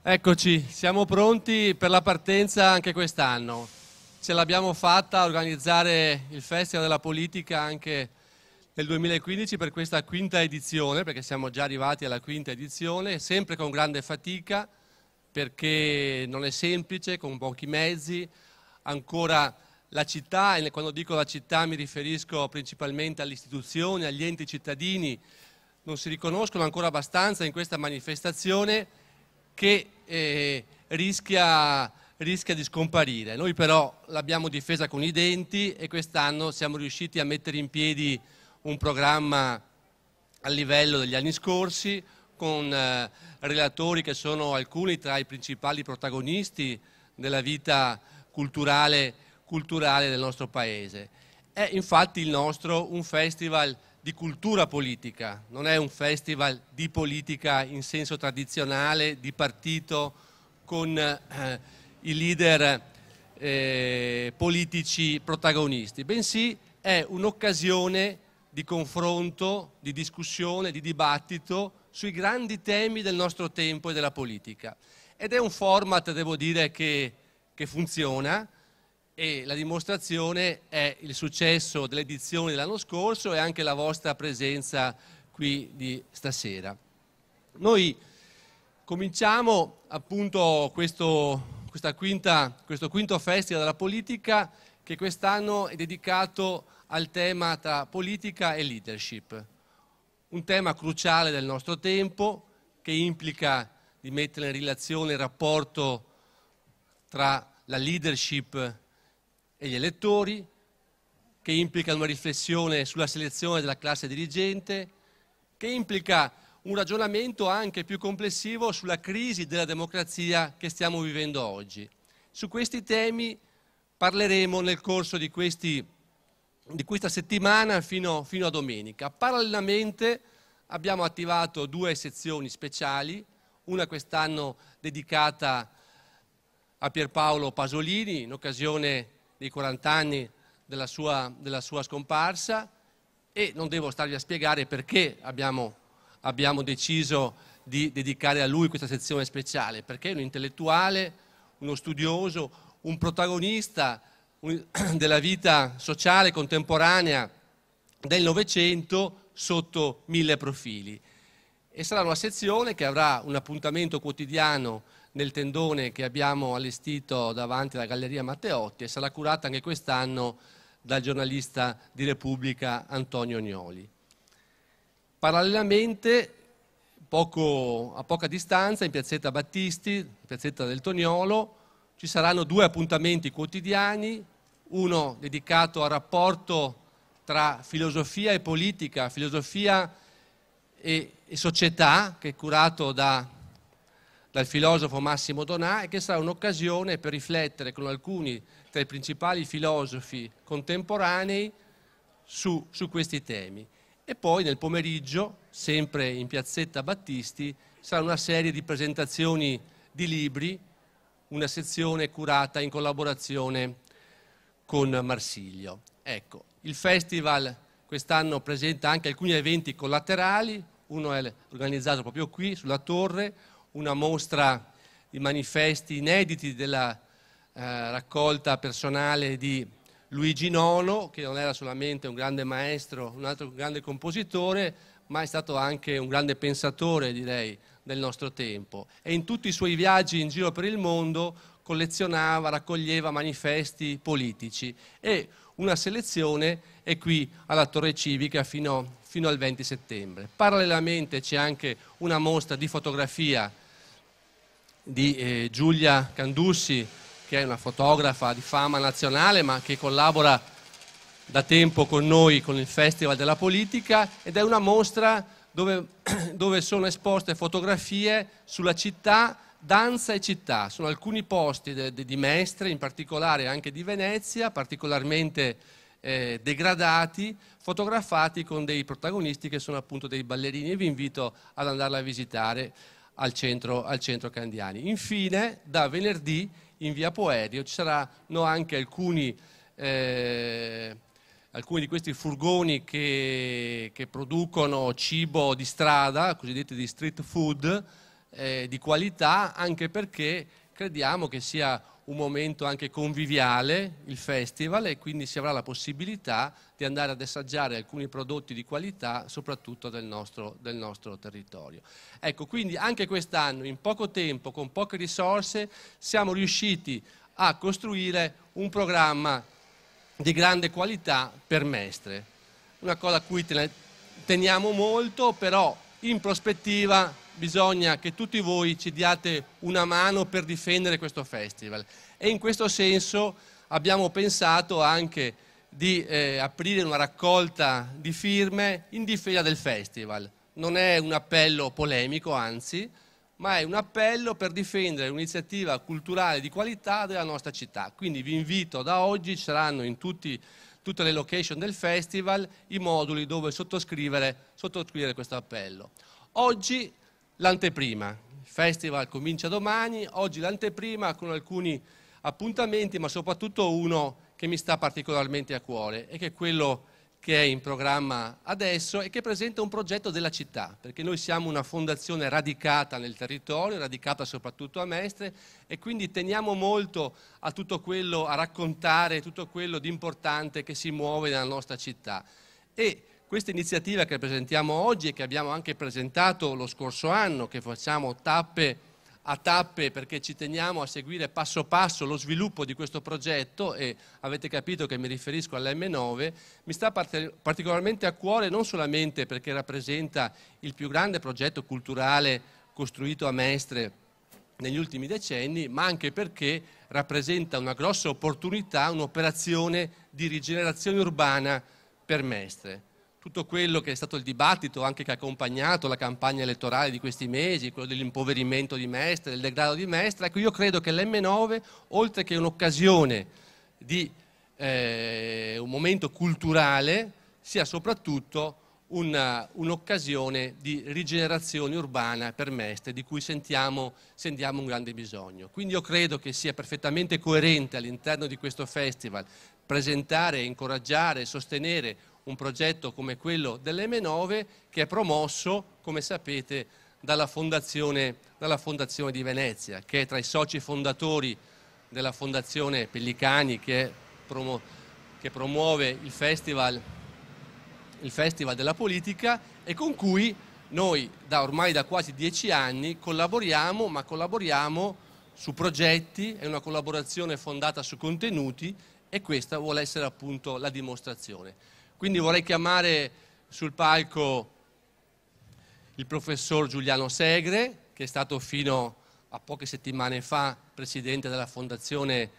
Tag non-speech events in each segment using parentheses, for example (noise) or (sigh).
Eccoci, siamo pronti per la partenza anche quest'anno. Ce l'abbiamo fatta a organizzare il Festival della Politica anche nel 2015 per questa quinta edizione, perché siamo già arrivati alla quinta edizione, sempre con grande fatica, perché non è semplice, con pochi mezzi, ancora la città, e quando dico la città mi riferisco principalmente alle istituzioni, agli enti cittadini, non si riconoscono ancora abbastanza in questa manifestazione che eh, rischia, rischia di scomparire. Noi però l'abbiamo difesa con i denti e quest'anno siamo riusciti a mettere in piedi un programma a livello degli anni scorsi con eh, relatori che sono alcuni tra i principali protagonisti della vita culturale, culturale del nostro Paese. È infatti il nostro un festival di cultura politica, non è un festival di politica in senso tradizionale, di partito, con eh, i leader eh, politici protagonisti, bensì è un'occasione di confronto, di discussione, di dibattito sui grandi temi del nostro tempo e della politica. Ed è un format, devo dire, che, che funziona, e la dimostrazione è il successo dell'edizione dell'anno scorso e anche la vostra presenza qui di stasera. Noi cominciamo appunto questo, quinta, questo quinto festival della politica che quest'anno è dedicato al tema tra politica e leadership, un tema cruciale del nostro tempo che implica di mettere in relazione il rapporto tra la leadership e gli elettori, che implica una riflessione sulla selezione della classe dirigente, che implica un ragionamento anche più complessivo sulla crisi della democrazia che stiamo vivendo oggi. Su questi temi parleremo nel corso di, questi, di questa settimana fino, fino a domenica. Parallelamente abbiamo attivato due sezioni speciali, una quest'anno dedicata a Pierpaolo Pasolini in occasione dei 40 anni della sua, della sua scomparsa e non devo starvi a spiegare perché abbiamo, abbiamo deciso di dedicare a lui questa sezione speciale, perché è un intellettuale, uno studioso, un protagonista (clears throat) della vita sociale contemporanea del Novecento sotto mille profili. E sarà una sezione che avrà un appuntamento quotidiano nel tendone che abbiamo allestito davanti alla Galleria Matteotti e sarà curata anche quest'anno dal giornalista di Repubblica Antonio Gnoli. Parallelamente, poco, a poca distanza, in piazzetta Battisti, piazzetta del Toniolo, ci saranno due appuntamenti quotidiani, uno dedicato al rapporto tra filosofia e politica, filosofia e, e società, che è curato da dal filosofo Massimo Donà e che sarà un'occasione per riflettere con alcuni tra i principali filosofi contemporanei su, su questi temi. E poi nel pomeriggio, sempre in piazzetta Battisti, sarà una serie di presentazioni di libri, una sezione curata in collaborazione con Marsiglio. Ecco, il festival quest'anno presenta anche alcuni eventi collaterali, uno è organizzato proprio qui, sulla torre, una mostra di manifesti inediti della eh, raccolta personale di Luigi Nono, che non era solamente un grande maestro, un altro grande compositore, ma è stato anche un grande pensatore, direi, del nostro tempo. E in tutti i suoi viaggi in giro per il mondo collezionava, raccoglieva manifesti politici e una selezione è qui alla Torre Civica fino, fino al 20 settembre. Parallelamente c'è anche una mostra di fotografia di eh, Giulia Candussi, che è una fotografa di fama nazionale, ma che collabora da tempo con noi, con il Festival della Politica, ed è una mostra dove, (clears throat) dove sono esposte fotografie sulla città, danza e città. Sono alcuni posti de, de, di Mestre, in particolare anche di Venezia, particolarmente eh, degradati, fotografati con dei protagonisti che sono appunto dei ballerini e vi invito ad andarla a visitare al centro, al centro Candiani. Infine, da venerdì in via Poerio ci saranno anche alcuni, eh, alcuni di questi furgoni che, che, producono cibo di strada, cosiddetti di street food, eh, di qualità, anche perché crediamo che sia un momento anche conviviale, il festival, e quindi si avrà la possibilità di andare ad assaggiare alcuni prodotti di qualità, soprattutto del nostro, del nostro territorio. Ecco, quindi anche quest'anno, in poco tempo, con poche risorse, siamo riusciti a costruire un programma di grande qualità per Mestre. Una cosa a cui teniamo molto, però in prospettiva bisogna che tutti voi ci diate una mano per difendere questo festival. E in questo senso abbiamo pensato anche di eh, aprire una raccolta di firme in difesa del festival. Non è un appello polemico, anzi, ma è un appello per difendere un'iniziativa culturale di qualità della nostra città. Quindi vi invito, da oggi ci saranno in tutti, tutte le location del festival i moduli dove sottoscrivere, sottoscrivere questo appello. Oggi l'anteprima. Il festival comincia domani, oggi l'anteprima con alcuni appuntamenti, ma soprattutto uno che mi sta particolarmente a cuore e che è quello che è in programma adesso e che presenta un progetto della città, perché noi siamo una fondazione radicata nel territorio, radicata soprattutto a Mestre e quindi teniamo molto a tutto quello, a raccontare tutto quello di importante che si muove nella nostra città. E questa iniziativa che presentiamo oggi e che abbiamo anche presentato lo scorso anno, che facciamo tappe a tappe perché ci teniamo a seguire passo passo lo sviluppo di questo progetto e avete capito che mi riferisco all'M9, mi sta particolarmente a cuore non solamente perché rappresenta il più grande progetto culturale costruito a Mestre negli ultimi decenni, ma anche perché rappresenta una grossa opportunità, un'operazione di rigenerazione urbana per Mestre tutto quello che è stato il dibattito anche che ha accompagnato la campagna elettorale di questi mesi, quello dell'impoverimento di Mestre, del degrado di Mestre, ecco io credo che l'M9, oltre che un'occasione di eh, un momento culturale, sia soprattutto una, un'occasione di rigenerazione urbana per Mestre, di cui sentiamo, sentiamo un grande bisogno. Quindi io credo che sia perfettamente coerente all'interno di questo festival presentare, incoraggiare, sostenere un progetto come quello dell'M9 che è promosso, come sapete, dalla fondazione, dalla fondazione, di Venezia, che è tra i soci fondatori della Fondazione Pellicani che, promu che promuove il festival, il festival della politica e con cui noi da ormai da quasi dieci anni collaboriamo, ma collaboriamo su progetti, è una collaborazione fondata su contenuti e questa vuole essere appunto la dimostrazione. Quindi vorrei chiamare sul palco il professor Giuliano Segre, che è stato fino a poche settimane fa presidente della Fondazione,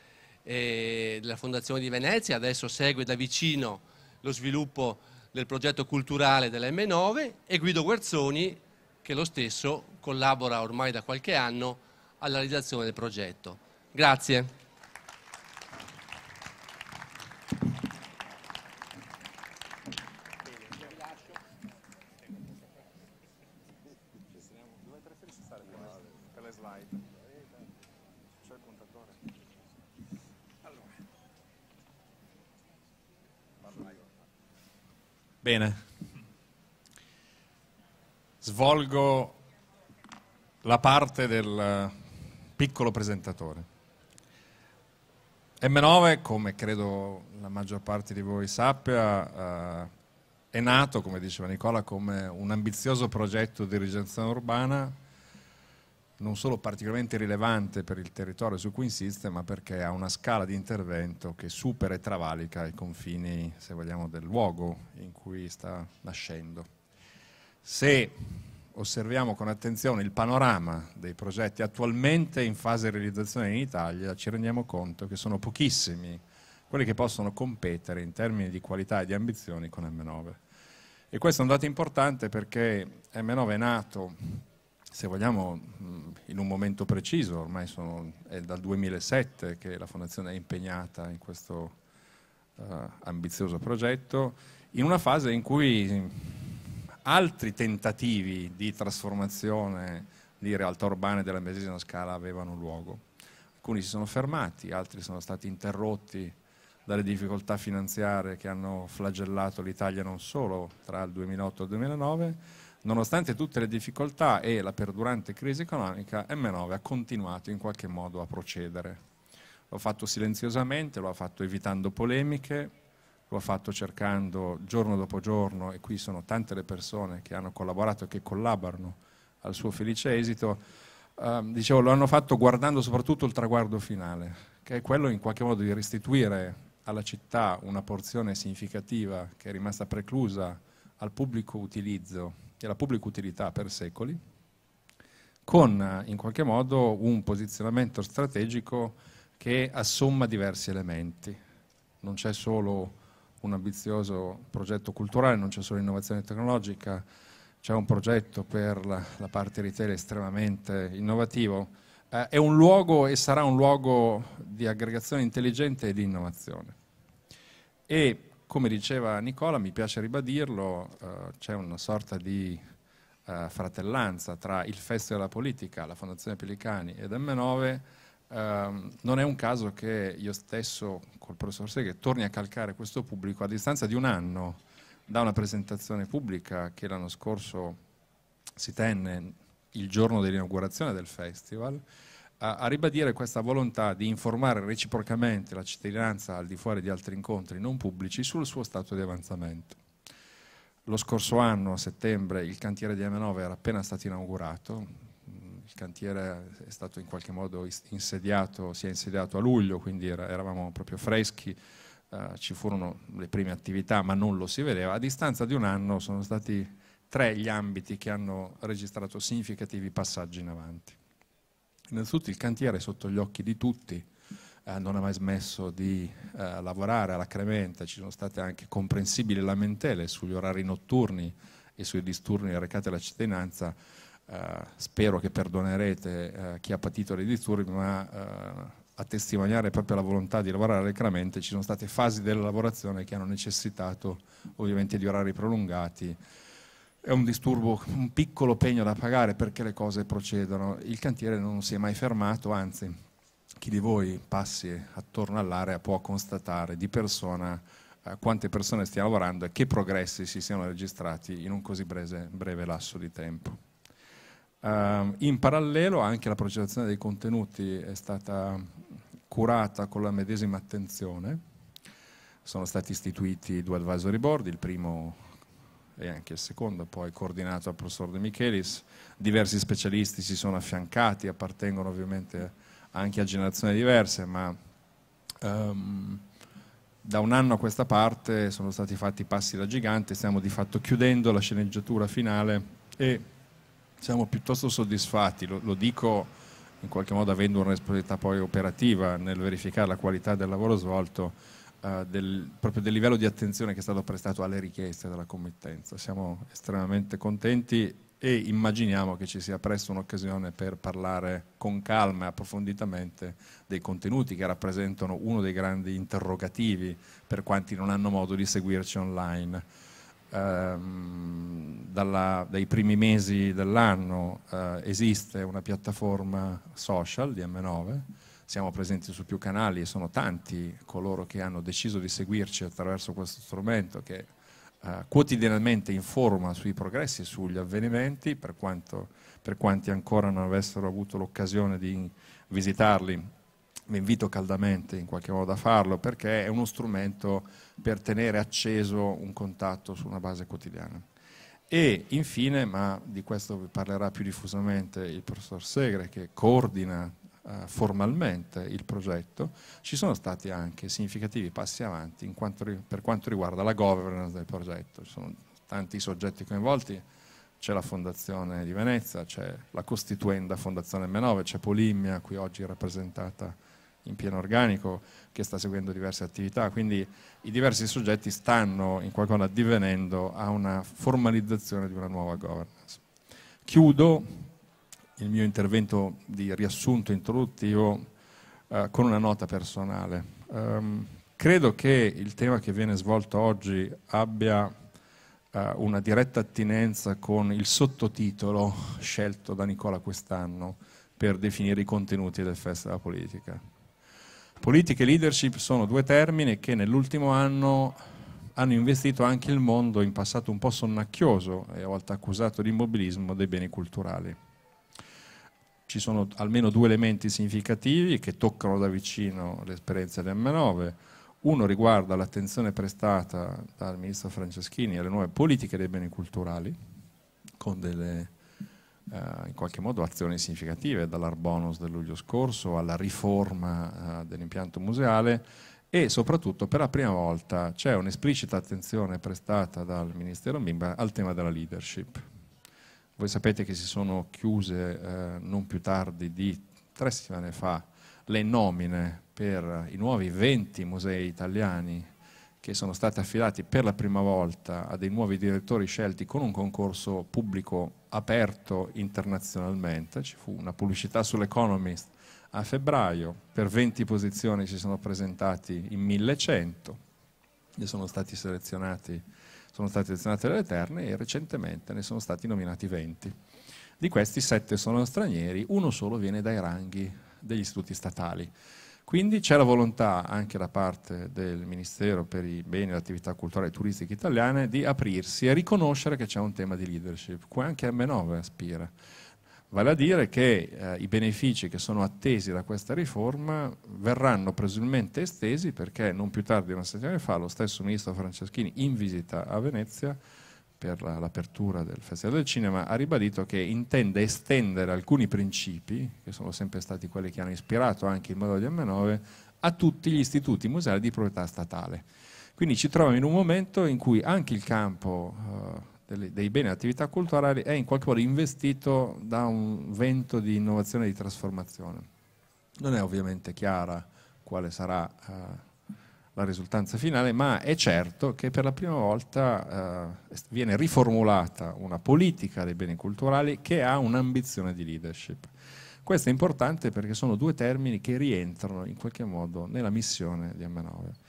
eh, della Fondazione di Venezia, adesso segue da vicino lo sviluppo del progetto culturale dell'M9 e Guido Guerzoni, che lo stesso collabora ormai da qualche anno alla realizzazione del progetto. Grazie. Bene. Svolgo la parte del eh, piccolo presentatore. M9, come credo la maggior parte di voi sappia, eh, è nato, come diceva Nicola, come un ambizioso progetto di rigenerazione urbana non solo particolarmente rilevante per il territorio su cui insiste, ma perché ha una scala di intervento che supera e travalica i confini, se vogliamo, del luogo in cui sta nascendo. Se osserviamo con attenzione il panorama dei progetti attualmente in fase di realizzazione in Italia, ci rendiamo conto che sono pochissimi quelli che possono competere in termini di qualità e di ambizioni con M9. E questo è un dato importante perché M9 è nato se vogliamo, mm, in un momento preciso, ormai sono, è dal 2007 che la Fondazione è impegnata in questo uh, ambizioso progetto, in una fase in cui altri tentativi di trasformazione di realtà urbane della medesima scala avevano luogo. Alcuni si sono fermati, altri sono stati interrotti dalle difficoltà finanziarie che hanno flagellato l'Italia non solo tra il 2008 e il 2009, nonostante tutte le difficoltà e la perdurante crisi economica, M9 ha continuato in qualche modo a procedere. Lo ha fatto silenziosamente, lo ha fatto evitando polemiche, lo ha fatto cercando giorno dopo giorno, e qui sono tante le persone che hanno collaborato e che collaborano al suo felice esito, eh, dicevo, lo hanno fatto guardando soprattutto il traguardo finale, che è quello in qualche modo di restituire alla città una porzione significativa che è rimasta preclusa al pubblico utilizzo della pubblica utilità per secoli, con eh, in qualche modo un posizionamento strategico che assomma diversi elementi. Non c'è solo un ambizioso progetto culturale, non c'è solo innovazione tecnologica, c'è un progetto per la, la parte retail estremamente innovativo. Eh, è un luogo e sarà un luogo di aggregazione intelligente e di innovazione. E come diceva Nicola, mi piace ribadirlo, eh, c'è una sorta di eh, fratellanza tra il Festival della Politica, la Fondazione Pelicani ed M9. Eh, non è un caso che io stesso, col professor Seghe, torni a calcare questo pubblico a distanza di un anno da una presentazione pubblica che l'anno scorso si tenne il giorno dell'inaugurazione del festival a, ribadire questa volontà di informare reciprocamente la cittadinanza al di fuori di altri incontri non pubblici sul suo stato di avanzamento. Lo scorso anno, a settembre, il cantiere di M9 era appena stato inaugurato, il cantiere è stato in qualche modo insediato, si è insediato a luglio, quindi eravamo proprio freschi, eh, ci furono le prime attività ma non lo si vedeva. A distanza di un anno sono stati tre gli ambiti che hanno registrato significativi passaggi in avanti. Innanzitutto il cantiere è sotto gli occhi di tutti, eh, non ha mai smesso di eh, lavorare alla cremente, ci sono state anche comprensibili lamentele sugli orari notturni e sui disturni recati alla cittadinanza. Eh, spero che perdonerete eh, chi ha patito dei disturbi, ma eh, a testimoniare proprio la volontà di lavorare alacremente ci sono state fasi della lavorazione che hanno necessitato ovviamente di orari prolungati è un disturbo, un piccolo pegno da pagare perché le cose procedano. Il cantiere non si è mai fermato, anzi chi di voi passi attorno all'area può constatare di persona eh, quante persone stiano lavorando e che progressi si siano registrati in un così breve, breve lasso di tempo. Uh, in parallelo anche la progettazione dei contenuti è stata curata con la medesima attenzione. Sono stati istituiti due advisory board, il primo e anche il secondo poi coordinato dal professor De Michelis. Diversi specialisti si sono affiancati, appartengono ovviamente anche a generazioni diverse, ma um, da un anno a questa parte sono stati fatti passi da gigante, stiamo di fatto chiudendo la sceneggiatura finale e siamo piuttosto soddisfatti, lo, lo dico in qualche modo avendo una responsabilità poi operativa nel verificare la qualità del lavoro svolto, eh, del, proprio del livello di attenzione che è stato prestato alle richieste della committenza. Siamo estremamente contenti e immaginiamo che ci sia presto un'occasione per parlare con calma e approfonditamente dei contenuti che rappresentano uno dei grandi interrogativi per quanti non hanno modo di seguirci online. Ehm, dalla, dai primi mesi dell'anno eh, esiste una piattaforma social di M9 siamo presenti su più canali e sono tanti coloro che hanno deciso di seguirci attraverso questo strumento che eh, quotidianamente informa sui progressi, e sugli avvenimenti, per, quanto, per quanti ancora non avessero avuto l'occasione di visitarli vi invito caldamente in qualche modo a farlo perché è uno strumento per tenere acceso un contatto su una base quotidiana. E infine, ma di questo vi parlerà più diffusamente il professor Segre che coordina eh, formalmente il progetto, ci sono stati anche significativi passi avanti in quanto, per quanto riguarda la governance del progetto. Ci sono tanti soggetti coinvolti, c'è la Fondazione di Venezia, c'è la costituenda Fondazione M9, c'è Polimia, qui oggi rappresentata in pieno organico, che sta seguendo diverse attività, quindi i diversi soggetti stanno in qualche modo addivenendo a una formalizzazione di una nuova governance. Chiudo il mio intervento di riassunto introduttivo eh, con una nota personale. Um, credo che il tema che viene svolto oggi abbia eh, una diretta attinenza con il sottotitolo scelto da Nicola quest'anno per definire i contenuti del Fest della Politica. Politica e leadership sono due termini che nell'ultimo anno hanno investito anche il mondo in passato un po' sonnacchioso e a volte accusato di immobilismo dei beni culturali ci sono almeno due elementi significativi che toccano da vicino l'esperienza di m 9 Uno riguarda l'attenzione prestata dal ministro Franceschini alle nuove politiche dei beni culturali, con delle eh, in qualche modo azioni significative, dall'Arbonus del luglio scorso alla riforma eh, dell'impianto museale e soprattutto per la prima volta c'è un'esplicita attenzione prestata dal Ministero Mimba al tema della leadership voi sapete che si sono chiuse eh, non più tardi di tre settimane fa le nomine per i nuovi 20 musei italiani che sono stati affidati per la prima volta a dei nuovi direttori scelti con un concorso pubblico aperto internazionalmente. Ci fu una pubblicità sull'Economist a febbraio, per 20 posizioni si sono presentati in 1100, e sono stati selezionati sono stati selezionate dalle Eterne e recentemente ne sono stati nominati 20. Di questi 7 sono stranieri, uno solo viene dai ranghi degli istituti statali. Quindi c'è la volontà anche da parte del Ministero per i beni e le attività culturali e turistiche italiane di aprirsi e riconoscere che c'è un tema di leadership. qui anche M9 aspira. Vale a dire che eh, i benefici che sono attesi da questa riforma verranno presumibilmente estesi perché non più tardi di una settimana fa lo stesso ministro Franceschini in visita a Venezia per l'apertura del Festival del Cinema ha ribadito che intende estendere alcuni principi, che sono sempre stati quelli che hanno ispirato anche il modello di M9, a tutti gli istituti museali di proprietà statale. Quindi ci troviamo in un momento in cui anche il campo eh, dei beni e attività culturali è in qualche modo investito da un vento di innovazione e di trasformazione. Non è ovviamente chiara quale sarà eh, la risultanza finale, ma è certo che per la prima volta eh, viene riformulata una politica dei beni culturali che ha un'ambizione di leadership. Questo è importante perché sono due termini che rientrano in qualche modo nella missione di M9.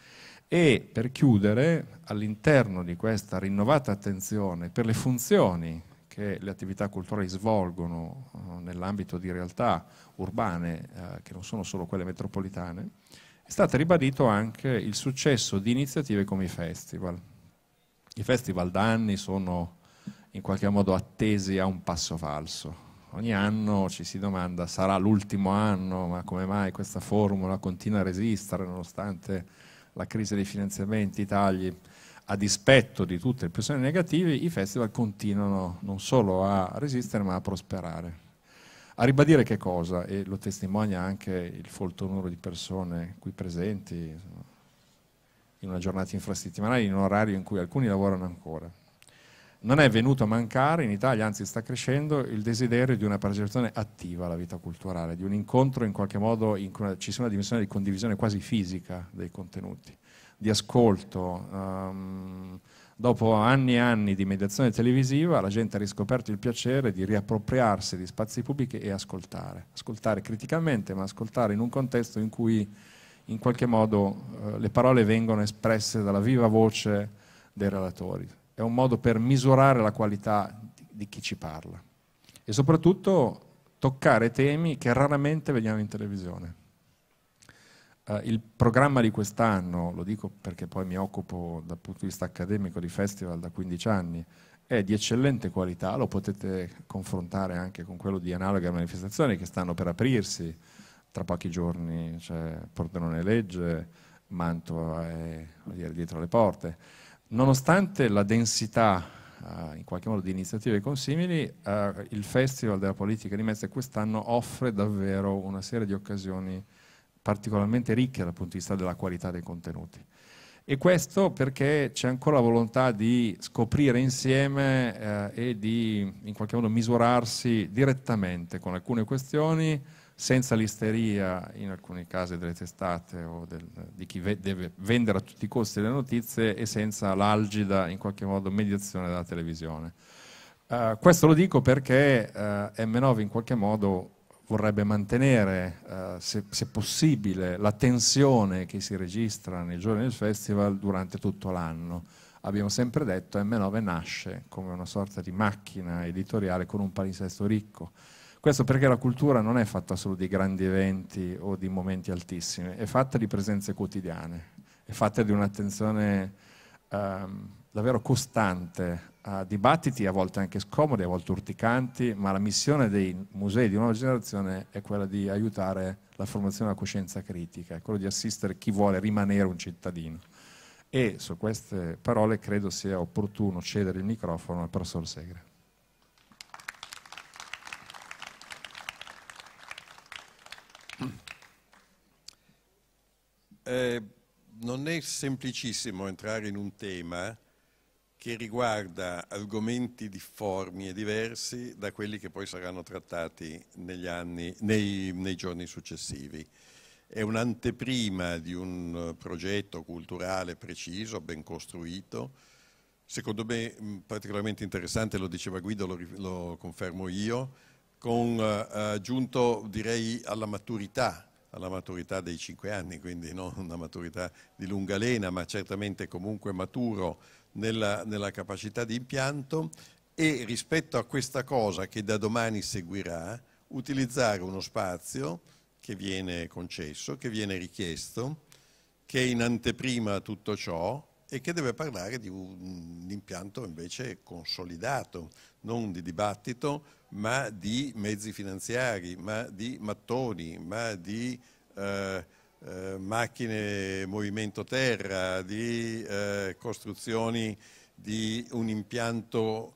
E per chiudere, all'interno di questa rinnovata attenzione per le funzioni che le attività culturali svolgono eh, nell'ambito di realtà urbane eh, che non sono solo quelle metropolitane, è stato ribadito anche il successo di iniziative come i festival. I festival da anni sono in qualche modo attesi a un passo falso. Ogni anno ci si domanda sarà l'ultimo anno, ma come mai questa formula continua a resistere nonostante la crisi dei finanziamenti, i tagli, a dispetto di tutte le pressioni negative, i festival continuano non solo a resistere ma a prosperare. A ribadire che cosa? E lo testimonia anche il folto numero di persone qui presenti, in una giornata infrasettimanale, in un orario in cui alcuni lavorano ancora non è venuto a mancare in Italia, anzi sta crescendo, il desiderio di una partecipazione attiva alla vita culturale, di un incontro in qualche modo in cui ci sia una dimensione di condivisione quasi fisica dei contenuti, di ascolto. Um, dopo anni e anni di mediazione televisiva, la gente ha riscoperto il piacere di riappropriarsi di spazi pubblici e ascoltare. Ascoltare criticamente, ma ascoltare in un contesto in cui in qualche modo eh, le parole vengono espresse dalla viva voce dei relatori è un modo per misurare la qualità di chi ci parla e soprattutto toccare temi che raramente vediamo in televisione. Uh, il programma di quest'anno, lo dico perché poi mi occupo dal punto di vista accademico di festival da 15 anni, è di eccellente qualità, lo potete confrontare anche con quello di analoghe manifestazioni che stanno per aprirsi tra pochi giorni, c'è cioè Pordenone Legge, Mantova è dire, dietro le porte. Nonostante la densità eh, in qualche modo di iniziative consimili, eh, il Festival della Politica di Mestre quest'anno offre davvero una serie di occasioni particolarmente ricche dal punto di vista della qualità dei contenuti. E questo perché c'è ancora la volontà di scoprire insieme eh, e di in qualche modo misurarsi direttamente con alcune questioni senza l'isteria, in alcuni casi, delle testate o del, di chi ve, deve vendere a tutti i costi le notizie e senza l'algida, in qualche modo, mediazione della televisione. Uh, questo lo dico perché uh, eh, M9 in qualche modo vorrebbe mantenere, uh, se, se, possibile, la tensione che si registra nei giorni del festival durante tutto l'anno. Abbiamo sempre detto che M9 nasce come una sorta di macchina editoriale con un palinsesto ricco questo perché la cultura non è fatta solo di grandi eventi o di momenti altissimi, è fatta di presenze quotidiane, è fatta di un'attenzione ehm, davvero costante a dibattiti a volte anche scomodi, a volte urticanti, ma la missione dei musei di nuova generazione è quella di aiutare la formazione della coscienza critica, è quello di assistere chi vuole rimanere un cittadino. E su queste parole credo sia opportuno cedere il microfono al professor Segre. Eh, non è semplicissimo entrare in un tema che riguarda argomenti difformi e diversi da quelli che poi saranno trattati anni, nei, nei giorni successivi. È un'anteprima di un progetto culturale preciso, ben costruito, secondo me mm, particolarmente interessante, lo diceva Guido, lo, lo confermo io, con, eh, giunto direi alla maturità alla maturità dei cinque anni, quindi non una maturità di lunga lena, ma certamente comunque maturo nella, nella capacità di impianto e rispetto a questa cosa che da domani seguirà, utilizzare uno spazio che viene concesso, che viene richiesto, che è in anteprima a tutto ciò e che deve parlare di un impianto invece consolidato, non di dibattito, ma di mezzi finanziari, ma di mattoni, ma di eh, eh, macchine movimento terra, di eh, costruzioni di un impianto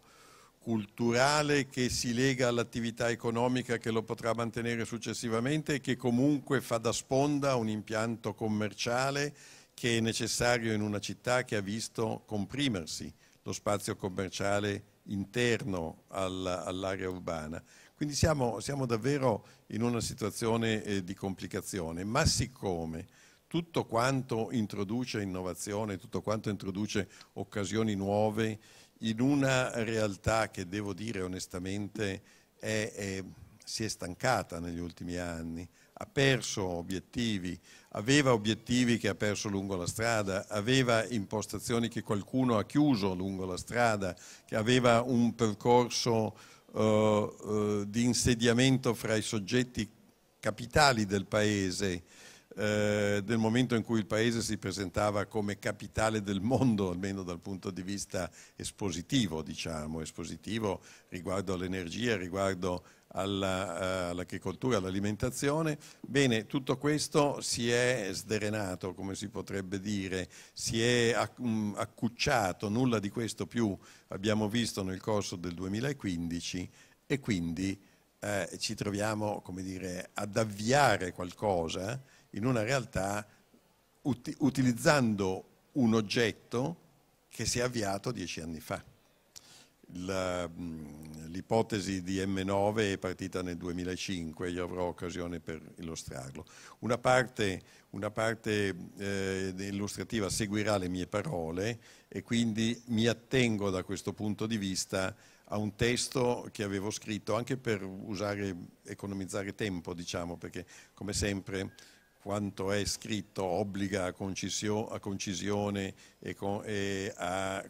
culturale che si lega all'attività economica che lo potrà mantenere successivamente e che comunque fa da sponda a un impianto commerciale che è necessario in una città che ha visto comprimersi lo spazio commerciale interno all'area urbana. Quindi siamo, siamo, davvero in una situazione eh, di complicazione, ma siccome tutto quanto introduce innovazione, tutto quanto introduce occasioni nuove in una realtà che devo dire onestamente è, è, si è stancata negli ultimi anni, ha perso obiettivi, aveva obiettivi che ha perso lungo la strada, aveva impostazioni che qualcuno ha chiuso lungo la strada, che aveva un percorso uh, uh, di insediamento fra i soggetti capitali del paese, eh, del momento in cui il paese si presentava come capitale del mondo, almeno dal punto di vista espositivo, diciamo, espositivo riguardo all'energia, riguardo eh, all'agricoltura, all'alimentazione. Bene, tutto questo si è sdrenato, come si potrebbe dire, si è mm, accucciato, nulla di questo più abbiamo visto nel corso del 2015 e quindi eh, ci troviamo come dire, ad avviare qualcosa in una realtà ut utilizzando un oggetto che si è avviato dieci anni fa l'ipotesi di M9 è partita nel 2005, io avrò occasione per illustrarlo. Una parte, una parte eh, illustrativa seguirà le mie parole e quindi mi attengo da questo punto di vista a un testo che avevo scritto anche per usare, economizzare tempo, diciamo, perché come sempre quanto è scritto obbliga a, concisione e a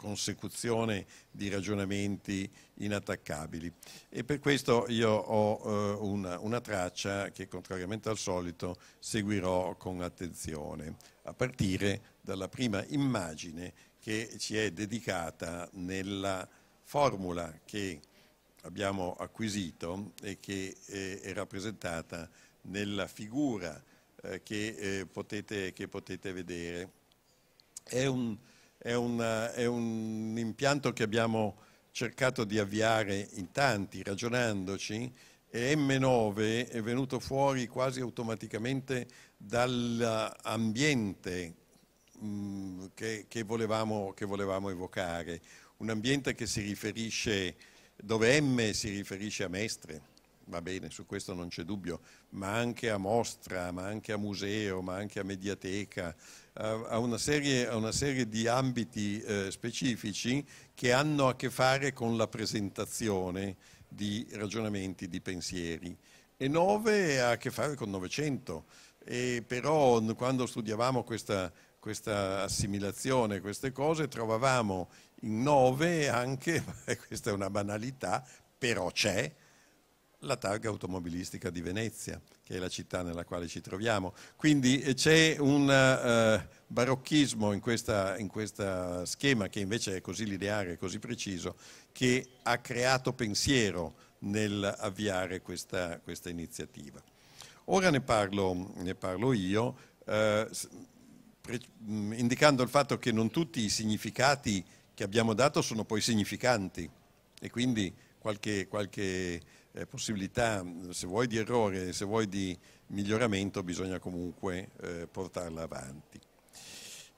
consecuzione di ragionamenti inattaccabili. E per questo io ho eh, una, una traccia che, contrariamente al solito, seguirò con attenzione, a partire dalla prima immagine che ci è dedicata nella formula che abbiamo acquisito e che eh, è rappresentata nella figura eh, che, eh, potete, che, potete, vedere. È un è un, è un impianto che abbiamo cercato di avviare in tanti, ragionandoci, e M9 è venuto fuori quasi automaticamente dall'ambiente mm, che, che, volevamo, che, volevamo, evocare, un ambiente che si riferisce, dove M si riferisce a Mestre, va bene, su questo non c'è dubbio, ma anche a mostra, ma anche a museo, ma anche a mediateca, a una serie, a una serie di ambiti eh, specifici che hanno a che fare con la presentazione di ragionamenti, di pensieri. E 9 ha a che fare con Novecento, però quando studiavamo questa, questa assimilazione, queste cose, trovavamo in nove anche, (laughs) questa è una banalità, però c'è, la targa automobilistica di Venezia, che è la città nella quale ci troviamo. Quindi eh, c'è un eh, barocchismo in questo schema, che invece è così lineare, così preciso, che ha creato pensiero nell'avviare questa, questa, iniziativa. Ora ne parlo, ne parlo io, eh, pre, indicando il fatto che non tutti i significati che abbiamo dato sono poi significanti e quindi qualche, qualche eh, possibilità, se vuoi di errore, se vuoi di miglioramento, bisogna comunque eh, portarla avanti.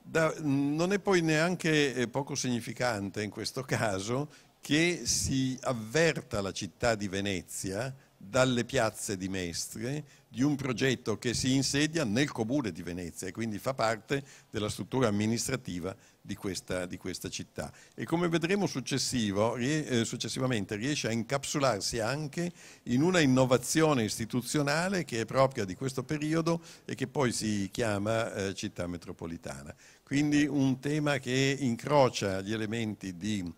Da, non è poi neanche eh, poco significante in questo caso che si avverta la città di Venezia dalle piazze di Mestre di un progetto che si insedia nel comune di Venezia e quindi fa parte della struttura amministrativa di questa, di questa città. E come vedremo eh, successivamente riesce a incapsularsi anche in una innovazione istituzionale che è propria di questo periodo e che poi si chiama eh, città metropolitana. Quindi un tema che incrocia gli elementi di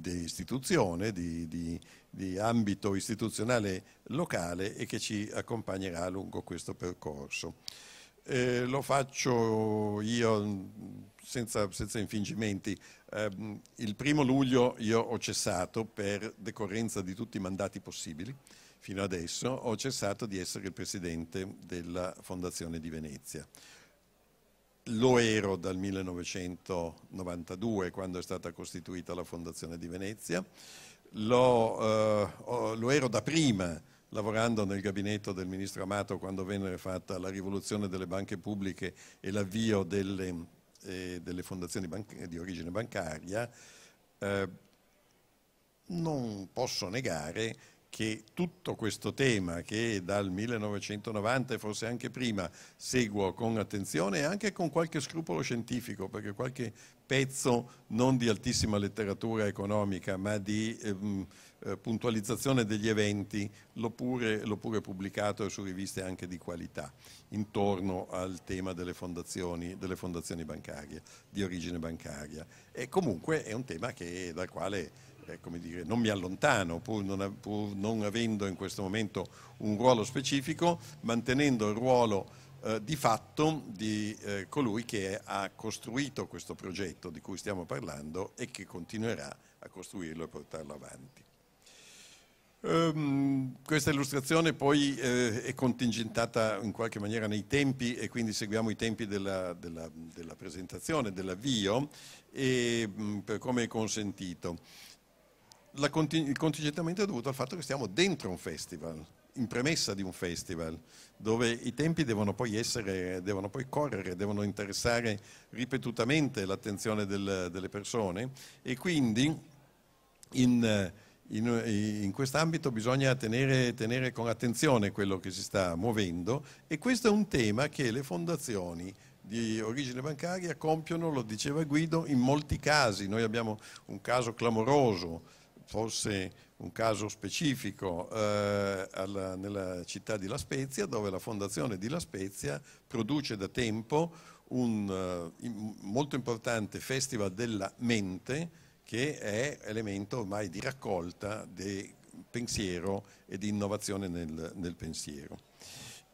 di istituzione, di, di, di ambito istituzionale locale e che ci accompagnerà lungo questo percorso. Eh, lo faccio io mm, senza, senza infingimenti. Eh, il primo luglio io ho cessato per decorrenza di tutti i mandati possibili. Fino adesso ho cessato di essere il presidente della Fondazione di Venezia lo ero dal 1992 quando è stata costituita la Fondazione di Venezia, lo, eh, lo ero da prima lavorando nel gabinetto del ministro Amato quando venne fatta la rivoluzione delle banche pubbliche e l'avvio delle, eh, delle fondazioni di origine bancaria, eh, non posso negare che tutto questo tema che dal 1990 e forse anche prima seguo con attenzione e anche con qualche scrupolo scientifico, perché qualche pezzo non di altissima letteratura economica, ma di ehm, eh, puntualizzazione degli eventi, l'ho pure, l'ho pure, pubblicato su riviste anche di qualità, intorno al tema delle fondazioni, delle fondazioni bancarie, di origine bancaria. E comunque è un tema che, dal quale eh, dire, non mi allontano, pur non, pur non, avendo in questo momento un ruolo specifico, mantenendo il ruolo eh, di fatto di eh, colui che ha costruito questo progetto di cui stiamo parlando e che continuerà a costruirlo e portarlo avanti. Um, questa illustrazione poi eh, è contingentata in qualche maniera nei tempi e quindi seguiamo i tempi della, della, della presentazione, dell'avvio e mh, mm, per come è consentito conting il contingentamento è dovuto al fatto che stiamo dentro un festival, in premessa di un festival, dove i tempi devono poi essere, devono poi correre, devono interessare ripetutamente l'attenzione del, delle persone e quindi in, in, in quest'ambito bisogna tenere, tenere con attenzione quello che si sta muovendo e questo è un tema che le fondazioni di origine bancaria compiono, lo diceva Guido, in molti casi. Noi abbiamo un caso clamoroso forse un caso specifico eh, alla, nella città di La Spezia, dove la Fondazione di La Spezia produce da tempo un uh, molto importante festival della mente che è elemento ormai di raccolta di pensiero e di innovazione nel, nel pensiero.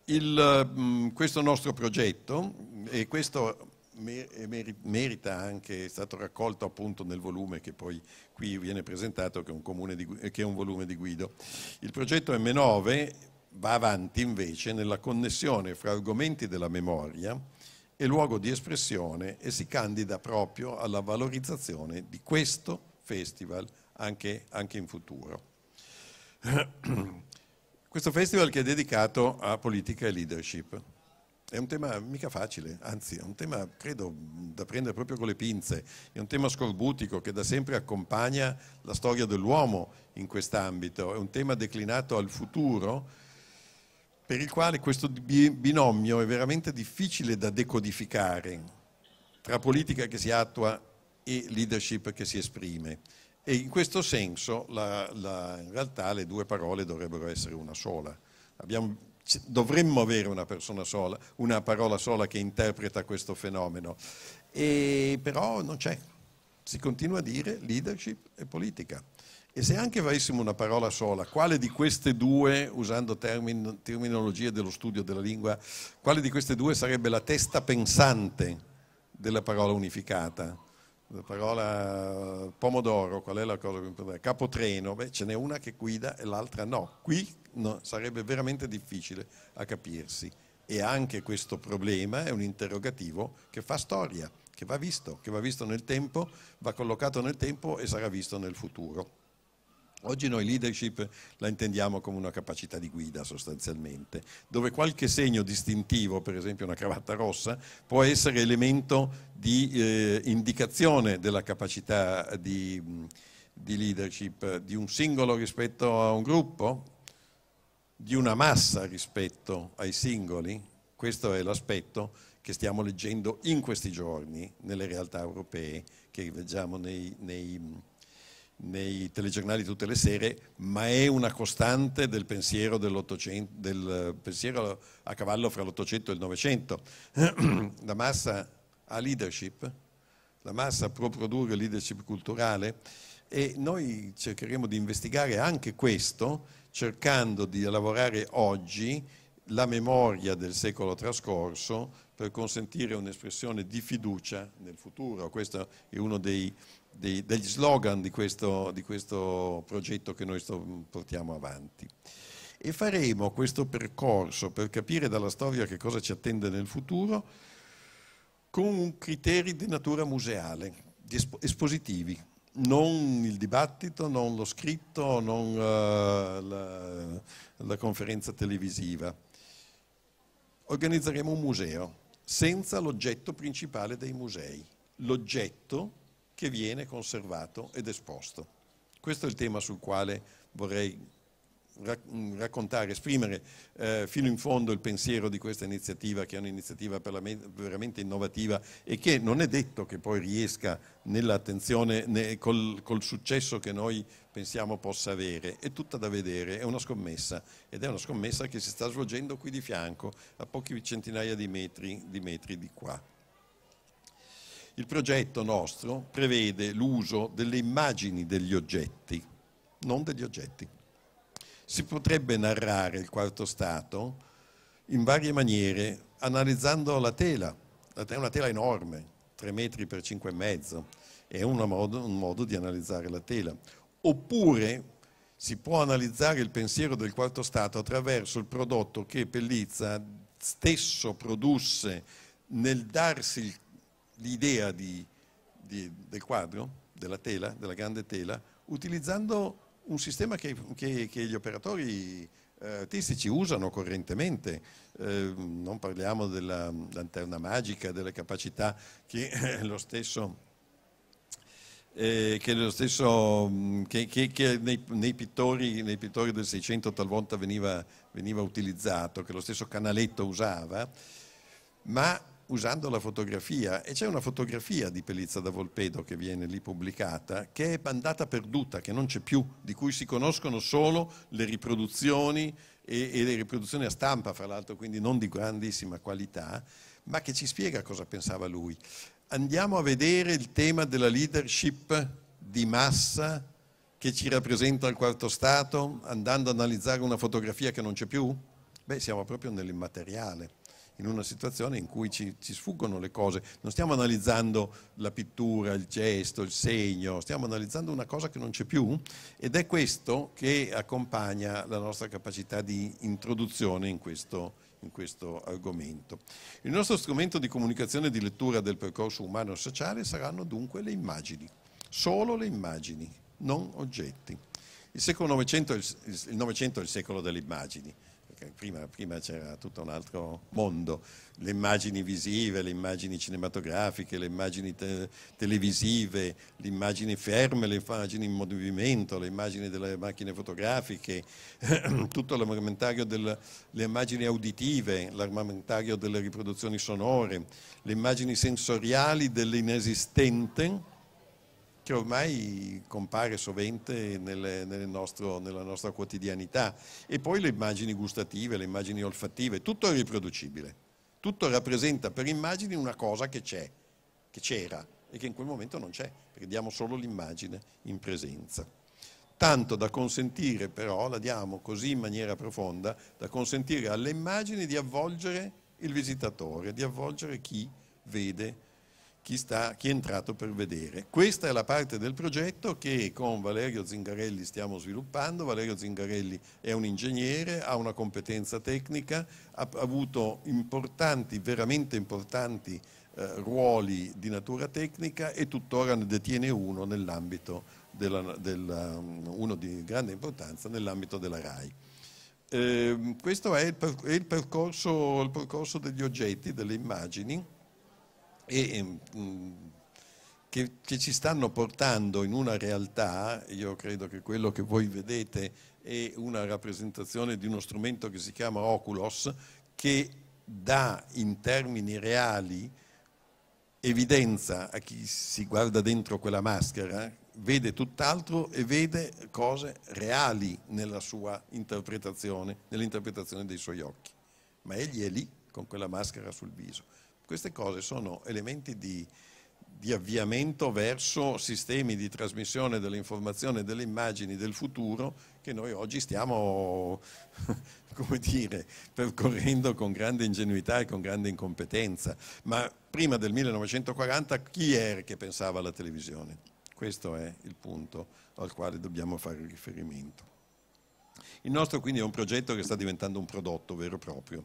Il, mh, mm, questo nostro progetto, mm, e questo merita anche, è stato raccolto appunto nel volume che poi qui viene presentato che è, un, di, che è un volume di Guido. Il progetto M9 va avanti invece nella connessione fra argomenti della memoria e luogo di espressione e si candida proprio alla valorizzazione di questo festival anche, anche in futuro. (clears throat) Questo festival che è dedicato a politica e leadership. È un tema mica facile, anzi è un tema credo da prendere proprio con le pinze, è un tema scorbutico che da sempre accompagna la storia dell'uomo in quest'ambito, è un tema declinato al futuro per il quale questo binomio è veramente difficile da decodificare tra politica che si attua e leadership che si esprime. E in questo senso la, la, in realtà le due parole dovrebbero essere una sola. Abbiamo dovremmo avere una persona sola, una parola sola che interpreta questo fenomeno. E però non c'è. Si continua a dire leadership e politica. E se anche avessimo una parola sola, quale di queste due, usando termin- terminologie dello studio della lingua, quale di queste due sarebbe la testa pensante della parola unificata? la parola eh, pomodoro, qual è la cosa più importante? Capotreno, beh, ce n'è una che guida e l'altra no. Qui no, sarebbe veramente difficile a capirsi. E anche questo problema è un interrogativo che fa storia, che va visto, che va visto nel tempo, va collocato nel tempo e sarà visto nel futuro. Oggi noi leadership la intendiamo come una capacità di guida sostanzialmente, dove qualche segno distintivo, per esempio una cravatta rossa, può essere elemento di eh, indicazione della capacità di, di leadership di un singolo rispetto a un gruppo, di una massa rispetto ai singoli. Questo è l'aspetto che stiamo leggendo in questi giorni nelle realtà europee, che leggiamo nei, nei nei telegiornali tutte le sere, ma è una costante del pensiero, del eh, pensiero a cavallo fra l'Ottocento e il Novecento. (clears throat) La massa ha leadership, la massa può produrre leadership culturale e noi cercheremo di investigare anche questo cercando di lavorare oggi la memoria del secolo trascorso per consentire un'espressione di fiducia nel futuro. Questo è uno dei dei, degli slogan di questo, di questo progetto che noi sto, portiamo avanti. E faremo questo percorso per capire dalla storia che cosa ci attende nel futuro con criteri di natura museale, espositivi, non il dibattito, non lo scritto, non uh, la, la conferenza televisiva. Organizzeremo un museo senza l'oggetto principale dei musei. L'oggetto che viene conservato ed esposto. Questo è il tema sul quale vorrei mm, raccontare, esprimere eh, fino in fondo il pensiero di questa iniziativa, che è un'iniziativa veramente innovativa e che non è detto che poi riesca nell'attenzione, né col, col successo che noi pensiamo possa avere. È tutta da vedere, è una scommessa ed è una scommessa che si sta svolgendo qui di fianco, a pochi centinaia di metri di, metri di qua. Il progetto nostro prevede l'uso delle immagini degli oggetti, non degli oggetti. Si potrebbe narrare il quarto stato in varie maniere, analizzando la tela. La tela è una tela enorme, 3 metri per 5 e mezzo, è modo, un modo di analizzare la tela. Oppure si può analizzare il pensiero del quarto stato attraverso il prodotto che Pellizza stesso produsse nel darsi il l'idea del quadro, della tela, della grande tela, utilizzando un sistema che, che, che gli operatori eh, artistici usano correntemente, eh, non parliamo della lanterna magica, delle capacità che (laughs) lo stesso... Eh, che, lo stesso, mm, che, che, che nei, nei, pittori, nei, pittori, del 600 talvolta veniva, veniva, utilizzato, che lo stesso Canaletto usava, ma usando la fotografia e c'è una fotografia di Pelizza da Volpedo che viene lì pubblicata che è andata perduta, che non c'è più, di cui si conoscono solo le riproduzioni e, e le riproduzioni a stampa, fra l'altro quindi non di grandissima qualità, ma che ci spiega cosa pensava lui. Andiamo a vedere il tema della leadership di massa che ci rappresenta il quarto stato andando ad analizzare una fotografia che non c'è più? Beh, siamo proprio nell'immateriale in una situazione in cui ci, ci, sfuggono le cose. Non stiamo analizzando la pittura, il gesto, il segno, stiamo analizzando una cosa che non c'è più ed è questo che accompagna la nostra capacità di introduzione in questo, in questo argomento. Il nostro strumento di comunicazione e di lettura del percorso umano e sociale saranno dunque le immagini, solo le immagini, non oggetti. Il, secolo 900, il Novecento è il secolo delle immagini prima, prima c'era tutto un altro mondo, le immagini visive, le immagini cinematografiche, le immagini te- televisive, le immagini ferme, le immagini in movimento, le immagini delle macchine fotografiche, (clears throat) tutto l'armamentario delle immagini auditive, l'armamentario delle riproduzioni sonore, le immagini sensoriali dell'inesistente che ormai compare sovente nel, nel nostro, nella nostra quotidianità. E poi le immagini gustative, le immagini olfattive, tutto è riproducibile. Tutto rappresenta per immagini una cosa che c'è, che c'era e che in quel momento non c'è, perché diamo solo l'immagine in presenza. Tanto da consentire però, la diamo così in maniera profonda, da consentire alle immagini di avvolgere il visitatore, di avvolgere chi vede chi, sta, chi è entrato per vedere. Questa è la parte del progetto che con Valerio Zingarelli stiamo sviluppando. Valerio Zingarelli è un ingegnere, ha una competenza tecnica, ha avuto importanti, veramente importanti eh, ruoli di natura tecnica e tuttora ne detiene uno nell'ambito della, della, um, uno di grande importanza nell'ambito della RAI. Eh, questo è, il, per, è il, percorso, il percorso degli oggetti, delle immagini e, ehm, che, che, ci stanno portando in una realtà, io credo che quello che voi vedete è una rappresentazione di uno strumento che si chiama Oculos, che dà in termini reali evidenza a chi si guarda dentro quella maschera, vede tutt'altro e vede cose reali nella sua interpretazione, nell'interpretazione dei suoi occhi. Ma egli è lì con quella maschera sul viso. Queste cose sono elementi di, di avviamento verso sistemi di trasmissione dell'informazione e delle immagini del futuro che noi oggi stiamo, (laughs) come dire, percorrendo con grande ingenuità e con grande incompetenza. Ma prima del 1940 chi era che pensava alla televisione? Questo è il punto al quale dobbiamo fare riferimento. Il nostro quindi è un progetto che sta diventando un prodotto vero e proprio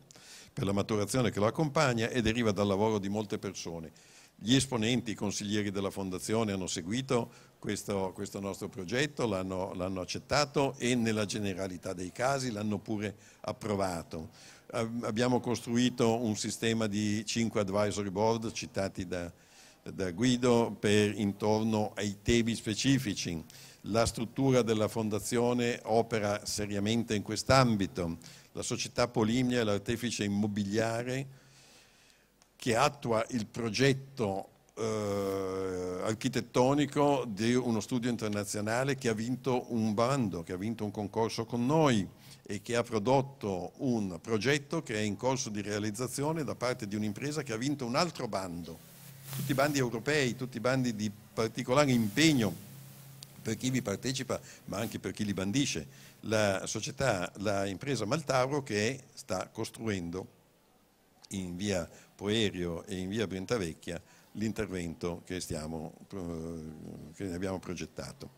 per la maturazione che lo accompagna e deriva dal lavoro di molte persone. Gli esponenti, i consiglieri della Fondazione hanno seguito questo, questo nostro progetto, l'hanno accettato e nella generalità dei casi l'hanno pure approvato. Abbiamo costruito un sistema di cinque advisory board citati da, da Guido per intorno ai temi specifici. La struttura della Fondazione opera seriamente in quest'ambito la società Polimnia, e l'artefice immobiliare, che attua il progetto eh, architettonico di uno studio internazionale che ha vinto un bando, che ha vinto un concorso con noi e che ha prodotto un progetto che è in corso di realizzazione da parte di un'impresa che ha vinto un altro bando. Tutti i bandi europei, tutti i bandi di particolare impegno per chi vi partecipa, ma anche per chi li bandisce la società, l'impresa Maltauro che sta costruendo in via Poerio e in via Brentavecchia l'intervento che, stiamo, che abbiamo progettato.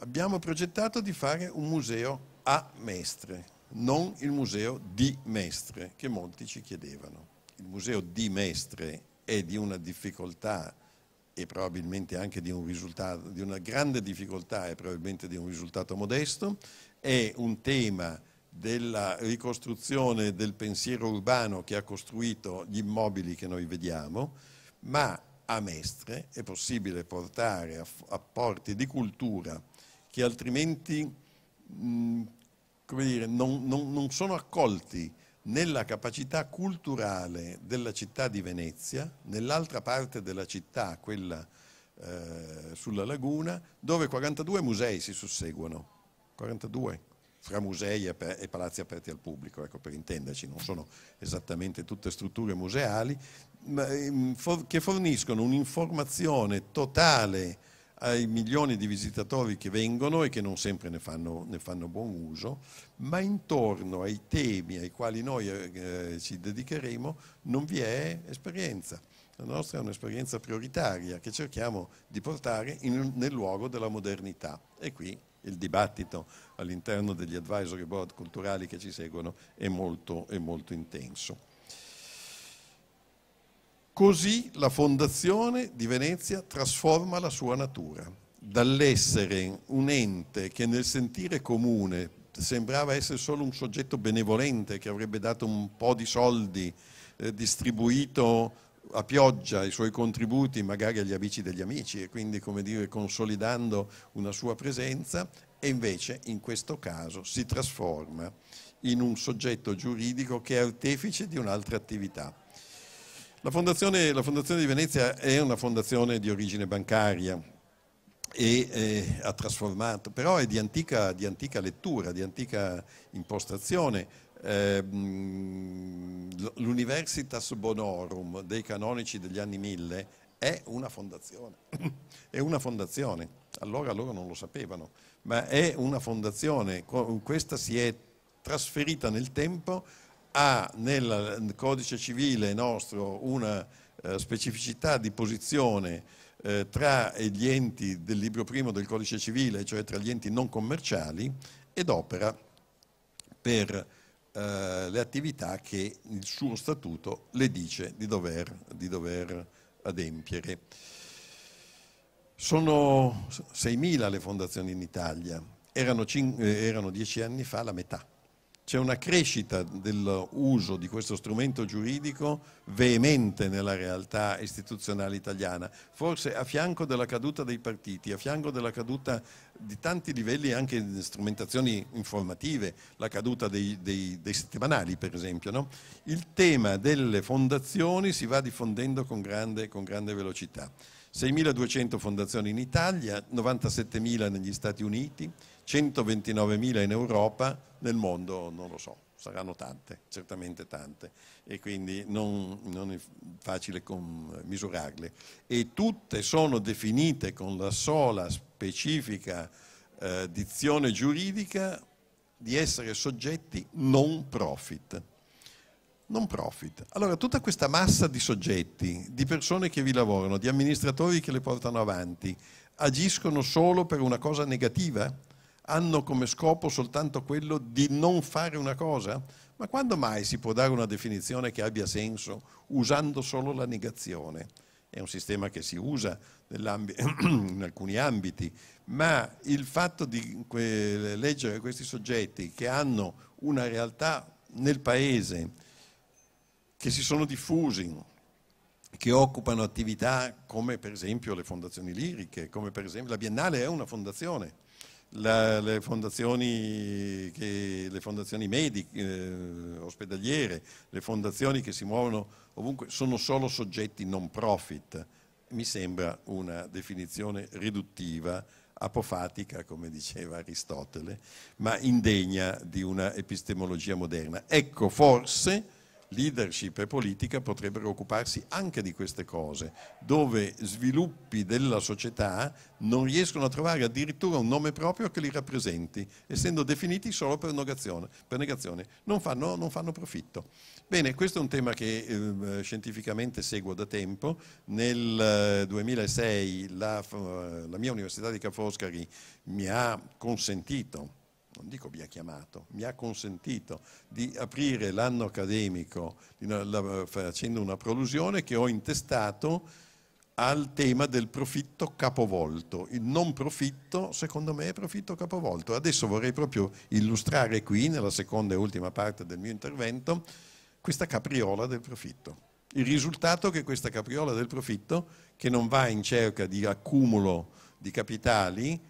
Abbiamo progettato di fare un museo a Mestre, non il museo di Mestre che molti ci chiedevano. Il museo di Mestre è di una difficoltà e probabilmente anche di, un risultato, di una grande difficoltà e probabilmente di un risultato modesto, è un tema della ricostruzione del pensiero urbano che ha costruito gli immobili che noi vediamo, ma a Mestre è possibile portare apporti di cultura che altrimenti mh, dire, non, non, non sono accolti nella capacità culturale della città di Venezia, nell'altra parte della città, quella eh, sulla laguna, dove 42 musei si susseguono, 42 fra musei e, e palazzi aperti al pubblico, ecco per intenderci, non sono esattamente tutte strutture museali, ma, ehm, for che forniscono un'informazione totale ai milioni di visitatori che vengono e che non sempre ne fanno, ne fanno buon uso, ma intorno ai temi ai quali noi eh, eh, ci dedicheremo non vi è esperienza. La nostra è un'esperienza prioritaria che cerchiamo di portare in, nel luogo della modernità e qui il dibattito all'interno degli advisory board culturali che ci seguono è molto, è molto intenso. Così la Fondazione di Venezia trasforma la sua natura dall'essere un ente che nel sentire comune sembrava essere solo un soggetto benevolente che avrebbe dato un po' di soldi, eh, distribuito a pioggia i suoi contributi magari agli amici degli amici e quindi come dire consolidando una sua presenza e invece in questo caso si trasforma in un soggetto giuridico che è artefice di un'altra attività. La fondazione, la fondazione di Venezia è una fondazione di origine bancaria, e eh, ha trasformato, però è di antica, di antica lettura, di antica impostazione. Eh, L'Universitas Bonorum dei canonici degli anni 1000 è una fondazione, (coughs) è una fondazione, allora loro non lo sapevano, ma è una fondazione, questa si è trasferita nel tempo, ha nel codice civile nostro una eh, specificità di posizione eh, tra gli enti del libro primo del codice civile, cioè tra gli enti non commerciali, ed opera per eh, le attività che il suo statuto le dice di dover, di dover adempiere. Sono 6.000 le fondazioni in Italia, erano, eh, erano dieci anni fa la metà c'è una crescita dell'uso di questo strumento giuridico veemente nella realtà istituzionale italiana, forse a fianco della caduta dei partiti, a fianco della caduta di tanti livelli anche di strumentazioni informative, la caduta dei, dei, dei settimanali per esempio. No? Il tema delle fondazioni si va diffondendo con grande, con grande velocità. 6.200 fondazioni in Italia, 97.000 negli Stati Uniti, 129.000 in Europa, nel mondo non lo so, saranno tante, certamente tante, e quindi non, non è facile misurarle. E tutte sono definite con la sola specifica eh, dizione giuridica di essere soggetti non profit. Non profit. Allora, tutta questa massa di soggetti, di persone che vi lavorano, di amministratori che le portano avanti, agiscono solo per una cosa negativa? hanno come scopo soltanto quello di non fare una cosa? Ma quando mai si può dare una definizione che abbia senso usando solo la negazione? È un sistema che si usa (clears throat) in alcuni ambiti, ma il fatto di que leggere questi soggetti che hanno una realtà nel paese, che si sono diffusi, che occupano attività come per esempio le fondazioni liriche, come per esempio la Biennale è una fondazione, la, le, fondazioni che, le, fondazioni mediche, eh, ospedaliere, le fondazioni che si muovono ovunque, sono solo soggetti non profit. Mi sembra una definizione riduttiva, apofatica, come diceva Aristotele, ma indegna di una epistemologia moderna. Ecco forse leadership e politica potrebbero occuparsi anche di queste cose, dove sviluppi della società non riescono a trovare addirittura un nome proprio che li rappresenti, essendo definiti solo per negazione, per negazione. Non, fanno, non, fanno, profitto. Bene, questo è un tema che eh, scientificamente seguo da tempo. Nel 2006 eh, la, eh, la mia Università di Ca' Foscari mi ha consentito non dico mi ha chiamato, mi ha consentito di aprire l'anno accademico facendo una prolusione che ho intestato al tema del profitto capovolto. Il non profitto, secondo me, è profitto capovolto. Adesso vorrei proprio illustrare qui, nella seconda e ultima parte del mio intervento, questa capriola del profitto. Il risultato è che questa capriola del profitto, che non va in cerca di accumulo di capitali,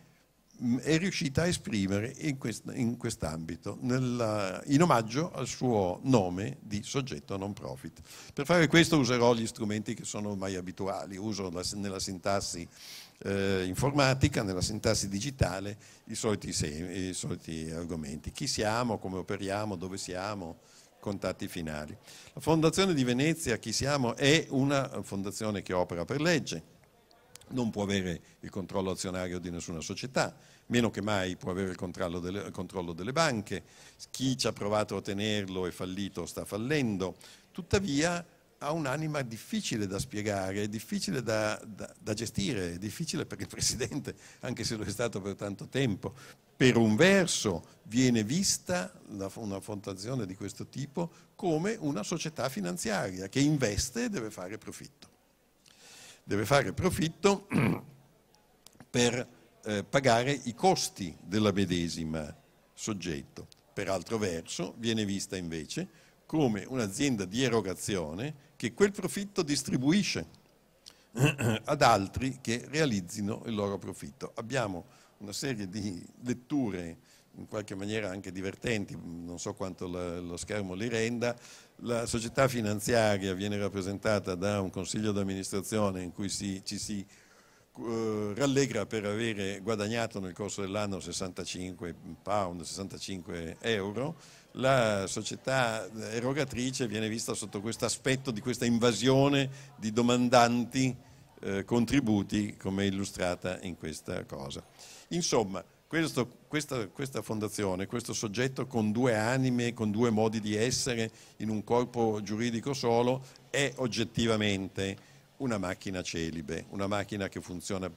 Mm, è riuscita a esprimere in, quest, in quest'ambito, nel, in omaggio al suo nome di soggetto non profit. Per fare questo userò gli strumenti che sono ormai abituali, uso la, nella sintassi eh, informatica, nella sintassi digitale, i soliti, i soliti argomenti, chi siamo, come operiamo, dove siamo, contatti finali. La Fondazione di Venezia Chi siamo è una fondazione che opera per legge, non può avere il controllo azionario di nessuna società, meno che mai può avere il controllo delle, il controllo delle banche, chi ci ha provato a tenerlo è fallito sta fallendo, tuttavia ha un'anima difficile da spiegare, difficile da, da, da gestire, difficile perché il (laughs) Presidente, anche se lo è stato per tanto tempo. Per un verso viene vista una fondazione di questo tipo come una società finanziaria che investe e deve fare profitto deve fare profitto (clears throat) per eh, pagare i costi della medesima soggetto. Per altro verso viene vista invece come un'azienda di erogazione che quel profitto distribuisce (clears throat) ad altri che realizzino il loro profitto. Abbiamo una serie di letture in qualche maniera anche divertenti, non so quanto la, lo schermo li renda, la società finanziaria viene rappresentata da un consiglio d'amministrazione in cui si, ci si eh, rallegra per avere guadagnato nel corso dell'anno 65 pound, 65 euro, la società erogatrice viene vista sotto questo aspetto di questa invasione di domandanti eh, contributi come illustrata in questa cosa. Insomma, questo, questa, questa, fondazione, questo soggetto con due anime, con due modi di essere in un corpo giuridico solo, è oggettivamente una macchina celibe, una macchina che, funziona,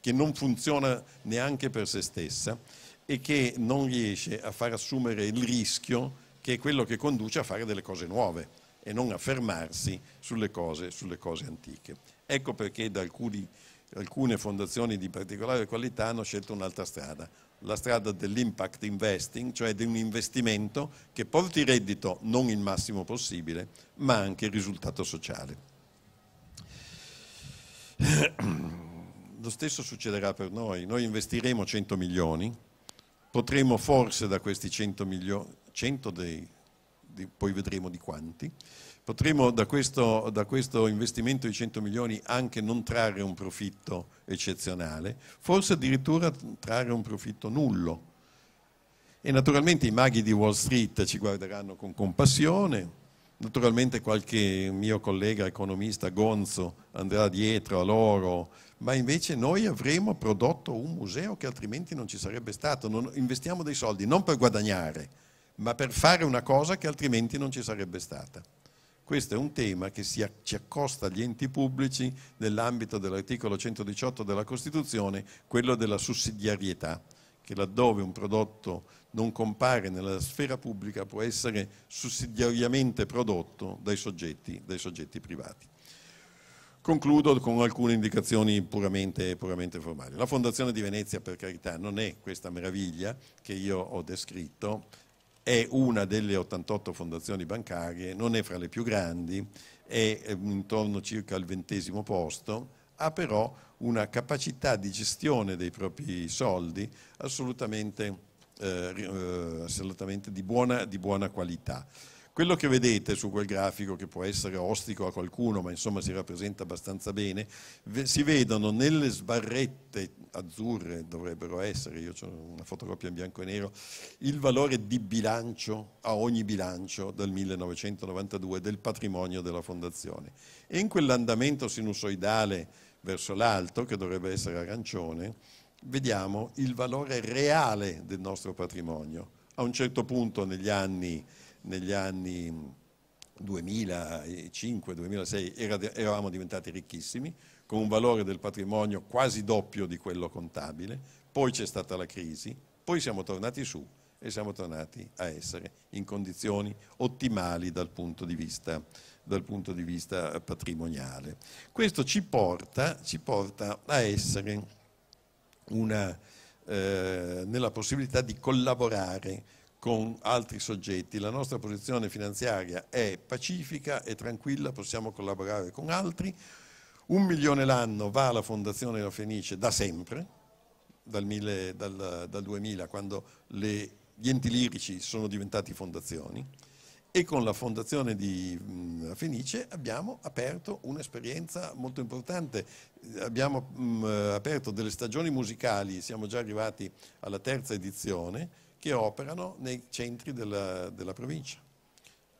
che non funziona neanche per se stessa e che non riesce a far assumere il rischio che è quello che conduce a fare delle cose nuove e non a fermarsi sulle cose, sulle cose antiche. Ecco perché da alcuni alcune fondazioni di particolare qualità hanno scelto un'altra strada, la strada dell'impact investing, cioè di un investimento che porti reddito non il massimo possibile, ma anche risultato sociale. (clears throat) Lo stesso succederà per noi, noi investiremo 100 milioni, potremo forse da questi 100 milioni, 100 dei, di, poi vedremo di quanti, Potremmo da questo, da questo, investimento di 100 milioni anche non trarre un profitto eccezionale, forse addirittura trarre un profitto nullo. E naturalmente i maghi di Wall Street ci guarderanno con compassione, naturalmente qualche mio collega economista gonzo andrà dietro a loro, ma invece noi avremo prodotto un museo che altrimenti non ci sarebbe stato. Non, investiamo dei soldi non per guadagnare, ma per fare una cosa che altrimenti non ci sarebbe stata. Questo è un tema che si, ci accosta agli enti pubblici nell'ambito dell'articolo 118 della Costituzione, quello della sussidiarietà, che laddove un prodotto non compare nella sfera pubblica può essere sussidiariamente prodotto dai soggetti, dai soggetti privati. Concludo con alcune indicazioni puramente, puramente, formali. La Fondazione di Venezia, per carità, non è questa meraviglia che io ho descritto, è una delle 88 fondazioni bancarie, non è fra le più grandi, è eh, intorno circa al ventesimo posto, ha però una capacità di gestione dei propri soldi assolutamente, eh, eh assolutamente di, buona, di buona qualità. Quello che vedete su quel grafico, che può essere ostico a qualcuno, ma insomma si rappresenta abbastanza bene, si vedono nelle sbarrette azzurre, dovrebbero essere, io ho una fotocopia in bianco e nero, il valore di bilancio a ogni bilancio dal 1992 del patrimonio della Fondazione. E in quell'andamento sinusoidale verso l'alto, che dovrebbe essere arancione, vediamo il valore reale del nostro patrimonio. A un certo punto negli anni negli anni 2005-2006 eravamo diventati ricchissimi, con un valore del patrimonio quasi doppio di quello contabile, poi c'è stata la crisi, poi siamo tornati su e siamo tornati a essere in condizioni ottimali dal punto di vista, punto di vista patrimoniale. Questo ci porta, ci porta a essere una, eh, nella possibilità di collaborare con altri soggetti. La nostra posizione finanziaria è pacifica e tranquilla, possiamo collaborare con altri. Un milione l'anno va alla Fondazione La Fenice da sempre, dal, mille, dal, dal 2000, quando le, gli enti lirici sono diventati fondazioni e con la fondazione di mh, Fenice abbiamo aperto un'esperienza molto importante, abbiamo mh, aperto delle stagioni musicali, siamo già arrivati alla terza edizione, che operano nei centri della, della provincia,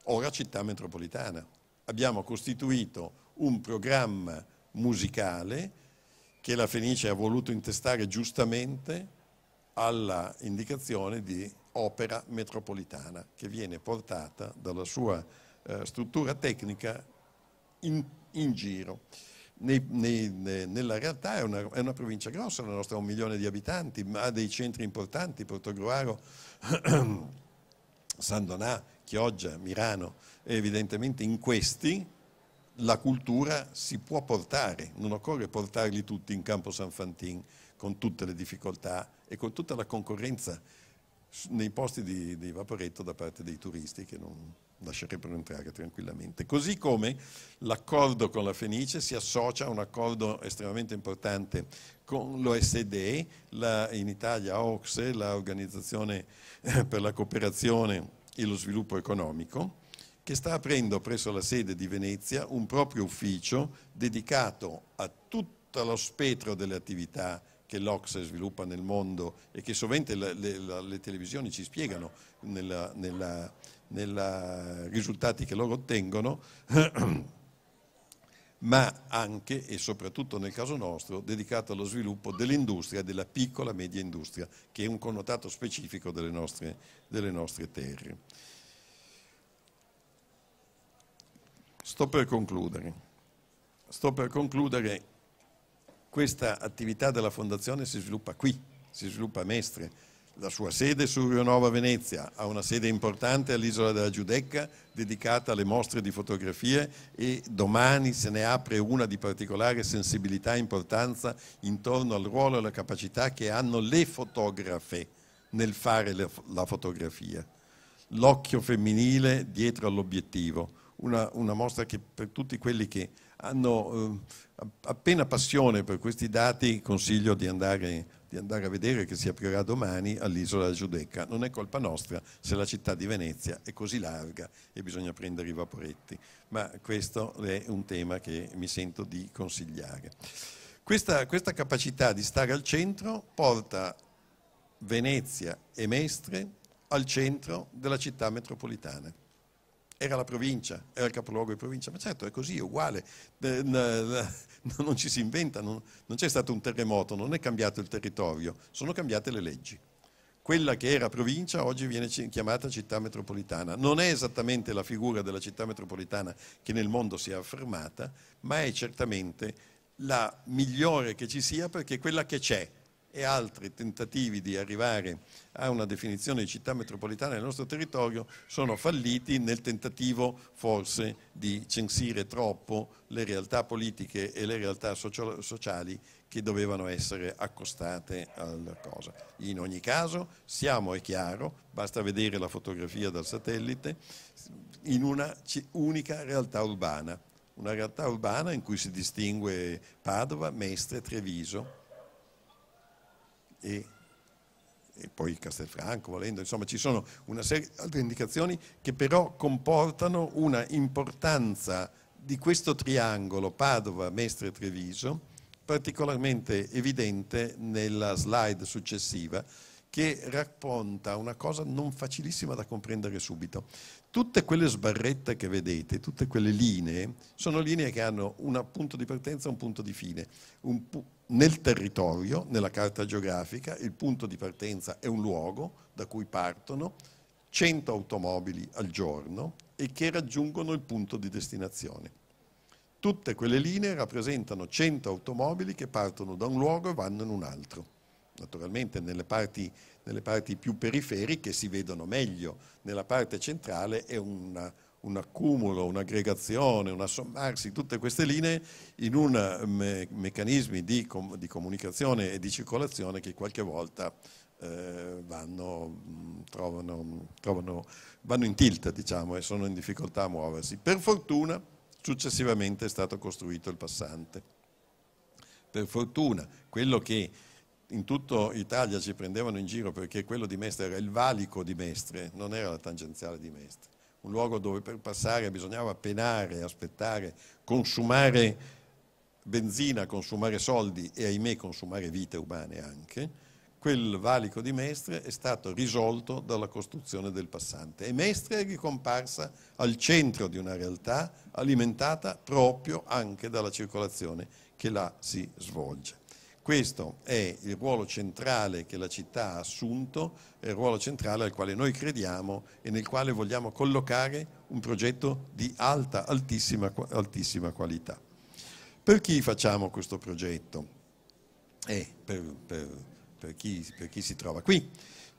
ora città metropolitana. Abbiamo costituito un programma musicale che la Fenice ha voluto intestare giustamente alla indicazione di opera metropolitana che viene portata dalla sua eh, struttura tecnica in, in giro nei, nei, nella realtà è una, è una, provincia grossa, la nostra ha un milione di abitanti, ma ha dei centri importanti, Portogruaro, (clears throat) San Donà, Chioggia, Mirano, e evidentemente in questi la cultura si può portare, non occorre portarli tutti in campo San Fantin con tutte le difficoltà e con tutta la concorrenza nei posti di, di vaporetto da parte dei turisti che non, lascerebbero entrare tranquillamente. Così come l'accordo con la Fenice si associa a un accordo estremamente importante con l'OSD, la, in Italia OXE, l'Organizzazione eh, per la Cooperazione e lo Sviluppo Economico, che sta aprendo presso la sede di Venezia un proprio ufficio dedicato a tutto lo spettro delle attività che l'Ocse sviluppa nel mondo e che sovente le, le, le televisioni ci spiegano nella, nella nei eh, risultati che loro ottengono, (clears throat) ma anche e soprattutto nel caso nostro dedicato allo sviluppo dell'industria, della piccola media industria, che è un connotato specifico delle nostre, delle nostre terre. Sto per concludere. Sto per concludere, questa attività della Fondazione si sviluppa qui, si sviluppa a Mestre, la sua sede su Rio Rionova Venezia ha una sede importante all'isola della Giudecca dedicata alle mostre di fotografie e domani se ne apre una di particolare sensibilità e importanza intorno al ruolo e alla capacità che hanno le fotografe nel fare la fotografia. L'occhio femminile dietro all'obiettivo, una, una, mostra che per tutti quelli che hanno eh, appena passione per questi dati consiglio di andare di andare a vedere che si aprirà domani all'isola Giudecca. Non è colpa nostra se la città di Venezia è così larga e bisogna prendere i vaporetti, ma questo è un tema che mi sento di consigliare. Questa, questa capacità di stare al centro porta Venezia e Mestre al centro della città metropolitana era la provincia, era il capoluogo di provincia, ma certo è così, è uguale. (laughs) non ci si inventa, non, non c'è stato un terremoto, non è cambiato il territorio, sono cambiate le leggi. Quella che era provincia oggi viene chiamata città metropolitana. Non è esattamente la figura della città metropolitana che nel mondo si è affermata, ma è certamente la migliore che ci sia perché è quella che c'è, e altri tentativi di arrivare a una definizione di città metropolitana nel nostro territorio sono falliti nel tentativo forse di censire troppo le realtà politiche e le realtà sociali che dovevano essere accostate alla cosa. In ogni caso siamo, è chiaro, basta vedere la fotografia dal satellite, in una unica realtà urbana, una realtà urbana in cui si distingue Padova, Mestre, Treviso, e, e poi Castelfranco, volendo, insomma ci sono una serie di altre indicazioni che però comportano una importanza di questo triangolo Padova, Mestre e Treviso particolarmente evidente nella slide successiva che racconta una cosa non facilissima da comprendere subito. Tutte quelle sbarrette che vedete, tutte quelle linee, sono linee che hanno un punto di partenza e un punto di fine. Un pu nel territorio, nella carta geografica, il punto di partenza è un luogo da cui partono 100 automobili al giorno e che raggiungono il punto di destinazione. Tutte quelle linee rappresentano 100 automobili che partono da un luogo e vanno in un altro. Naturalmente nelle parti, nelle parti più periferiche si vedono meglio, nella parte centrale è una un accumulo, un'aggregazione, un assommarsi, tutte queste linee in un me meccanismi di, com di, comunicazione e di circolazione che qualche volta eh, vanno, trovano, trovano, vanno in tilt diciamo, e sono in difficoltà a muoversi. Per fortuna successivamente è stato costruito il passante. Per fortuna quello che in tutta Italia ci prendevano in giro perché quello di Mestre era il valico di Mestre, non era la tangenziale di Mestre un luogo dove per passare bisognava penare, aspettare, consumare benzina, consumare soldi e ahimè consumare vite umane anche, quel valico di Mestre è stato risolto dalla costruzione del passante e Mestre è ricomparsa al centro di una realtà alimentata proprio anche dalla circolazione che là si svolge. Questo è il ruolo centrale che la città ha assunto, è il ruolo centrale al quale noi crediamo e nel quale vogliamo collocare un progetto di alta, altissima, altissima qualità. Per chi facciamo questo progetto? Eh, per, per, per, chi, per, chi, si trova qui,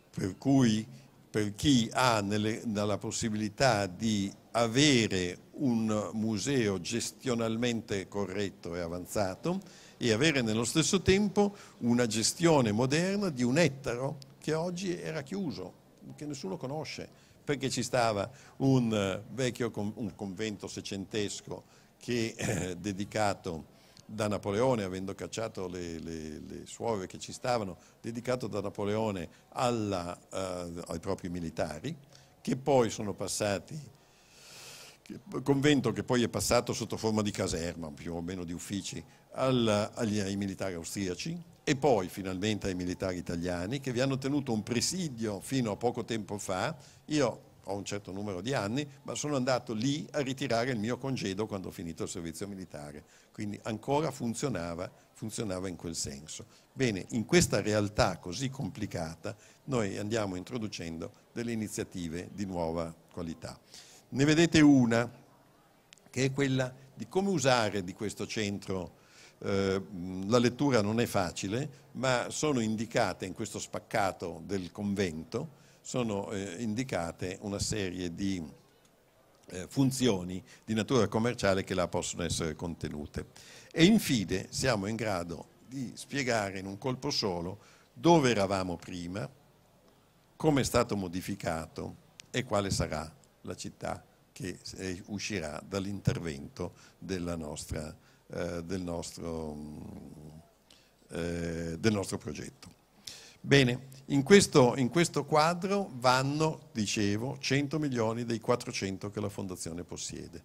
per cui per chi ha nelle, la possibilità di avere un museo gestionalmente corretto e avanzato, e avere nello stesso tempo una gestione moderna di un ettaro che oggi era chiuso, che nessuno conosce, perché ci stava un eh, vecchio un convento secentesco che eh, dedicato da Napoleone, avendo cacciato le, le, le, suore che ci stavano, dedicato da Napoleone alla, uh, ai propri militari, che poi sono passati convento che poi è passato sotto forma di caserma, più o meno di uffici, al, agli, ai militari austriaci e poi finalmente ai militari italiani che vi hanno tenuto un presidio fino a poco tempo fa. Io ho un certo numero di anni, ma sono andato lì a ritirare il mio congedo quando ho finito il servizio militare. Quindi ancora funzionava, funzionava in quel senso. Bene, in questa realtà così complicata noi andiamo introducendo delle iniziative di nuova qualità. Ne vedete una, che è quella di come usare di questo centro. Eh, la lettura non è facile, ma sono indicate in questo spaccato del convento, sono eh, indicate una serie di eh, funzioni di natura commerciale che là possono essere contenute. E infine siamo in grado di spiegare in un colpo solo dove eravamo prima, come è stato modificato e quale sarà la città che uscirà dall'intervento eh, del, nostro, mm, eh, del nostro progetto. Bene, in questo, in questo, quadro vanno, dicevo, 100 milioni dei 400 che la Fondazione possiede.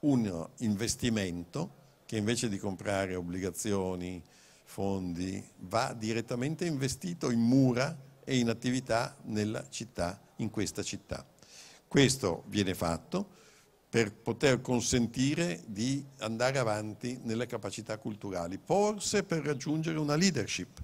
Un investimento che invece di comprare obbligazioni, fondi, va direttamente investito in mura e in attività nella città, in questa città. Questo viene fatto per poter consentire di andare avanti nelle capacità culturali, forse per raggiungere una leadership,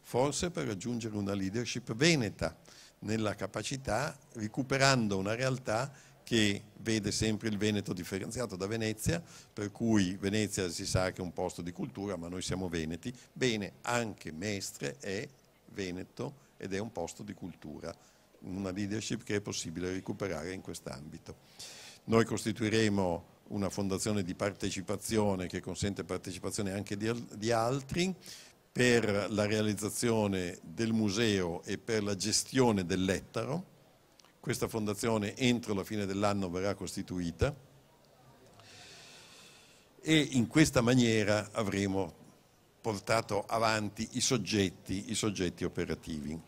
forse per raggiungere una leadership veneta nella capacità, recuperando una realtà che vede sempre il Veneto differenziato da Venezia, per cui Venezia si sa che è un posto di cultura, ma noi siamo veneti, bene, anche Mestre è Veneto ed è un posto di cultura una leadership che è possibile recuperare in quest'ambito. Noi costituiremo una fondazione di partecipazione che consente partecipazione anche di, di altri per la realizzazione del museo e per la gestione dell'ettaro. Questa fondazione entro la fine dell'anno verrà costituita e in questa maniera avremo portato avanti i soggetti, i soggetti operativi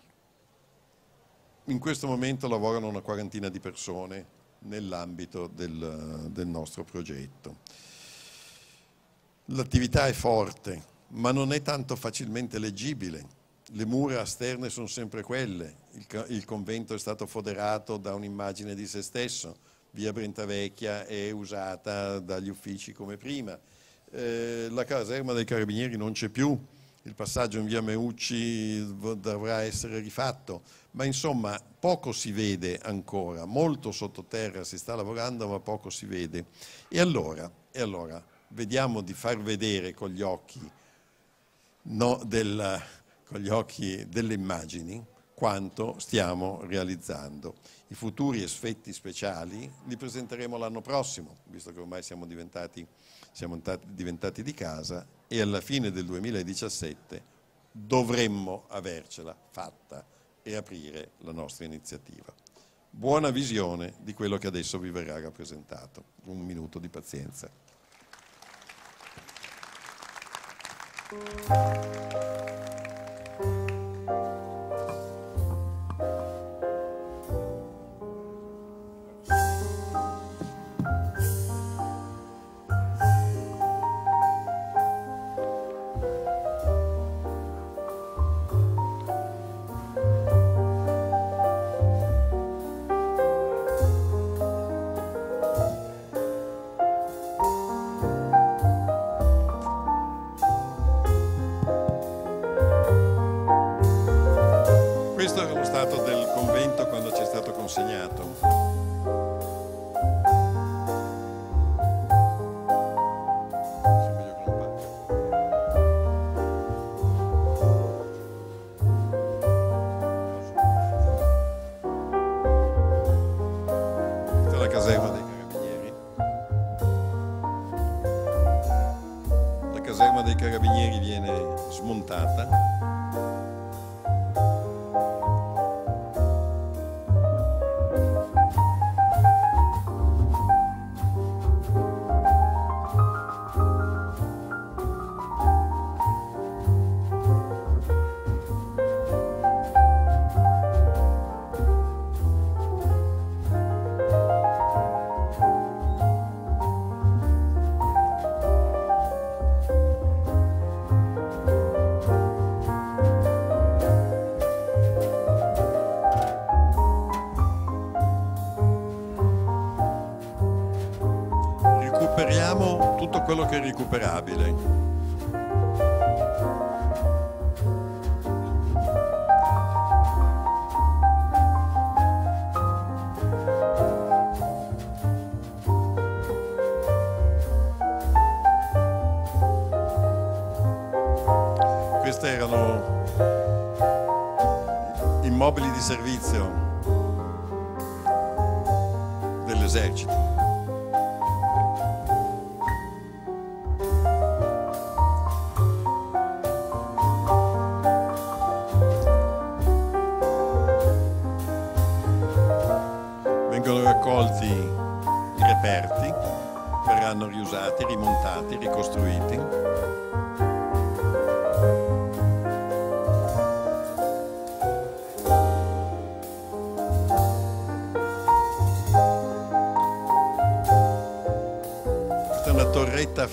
in questo momento lavorano una quarantina di persone nell'ambito del, del nostro progetto. L'attività è forte, ma non è tanto facilmente leggibile. Le mura esterne sono sempre quelle, il, il convento è stato foderato da un'immagine di se stesso, via Brentavecchia è usata dagli uffici come prima, eh, la caserma dei carabinieri non c'è più, il passaggio in via Meucci dovrà essere rifatto, ma insomma poco si vede ancora, molto sottoterra si sta lavorando ma poco si vede. E allora, e allora vediamo di far vedere con gli occhi, no, del, con gli occhi delle immagini quanto stiamo realizzando. I futuri effetti speciali li presenteremo l'anno prossimo, visto che ormai siamo diventati, siamo diventati di casa e alla fine del 2017 dovremmo avercela fatta e aprire la nostra iniziativa. Buona visione di quello che adesso vi verrà rappresentato. Un minuto di pazienza. quello che è recuperabile.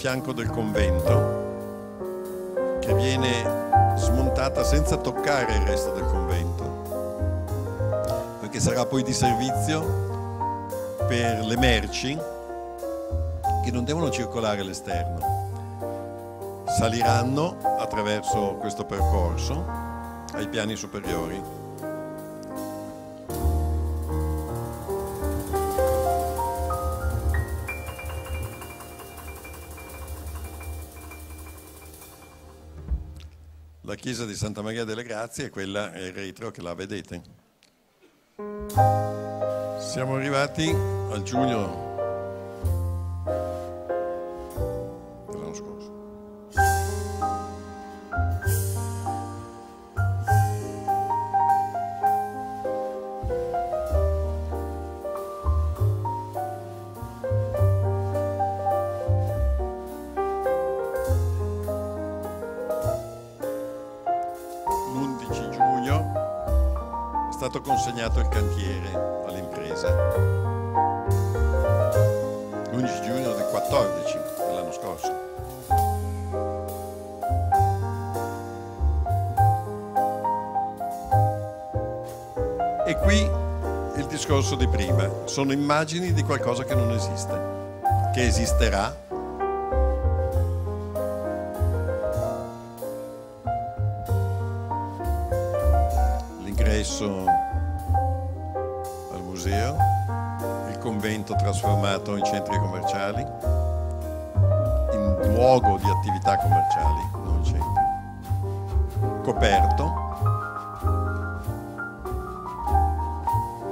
fianco del convento che viene smontata senza toccare il resto del convento, perché sarà poi di servizio per le merci che non devono circolare all'esterno, saliranno attraverso questo percorso ai piani superiori. Santa Maria delle Grazie e quella è il retro che la vedete. Siamo arrivati al giugno stato consegnato il cantiere all'impresa l'11 giugno del 14 dell'anno scorso. E qui il discorso di prima, sono immagini di qualcosa che non esiste, che esisterà annesso al museo, il convento trasformato in centri commerciali, in luogo di attività commerciali, non centri, coperto.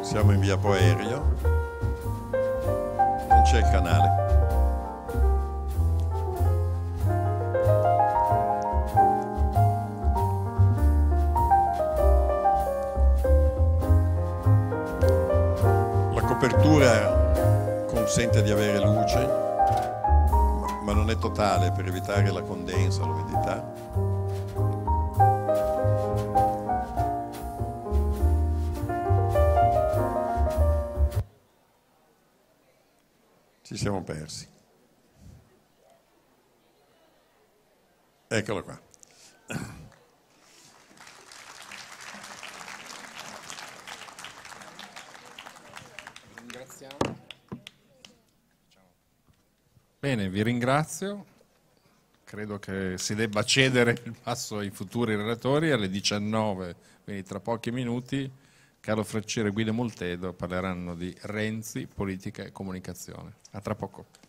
Siamo in via Poerio, non c'è il canale. consente di avere luce, ma non è totale per evitare la condensa, l'umidità. Ci siamo persi. Eccolo qua. Bene, vi ringrazio. Credo che si debba cedere il passo ai futuri relatori alle 19, quindi tra pochi minuti. Carlo Frecciere e Guido Moltedo parleranno di Renzi, politica e comunicazione. A tra poco.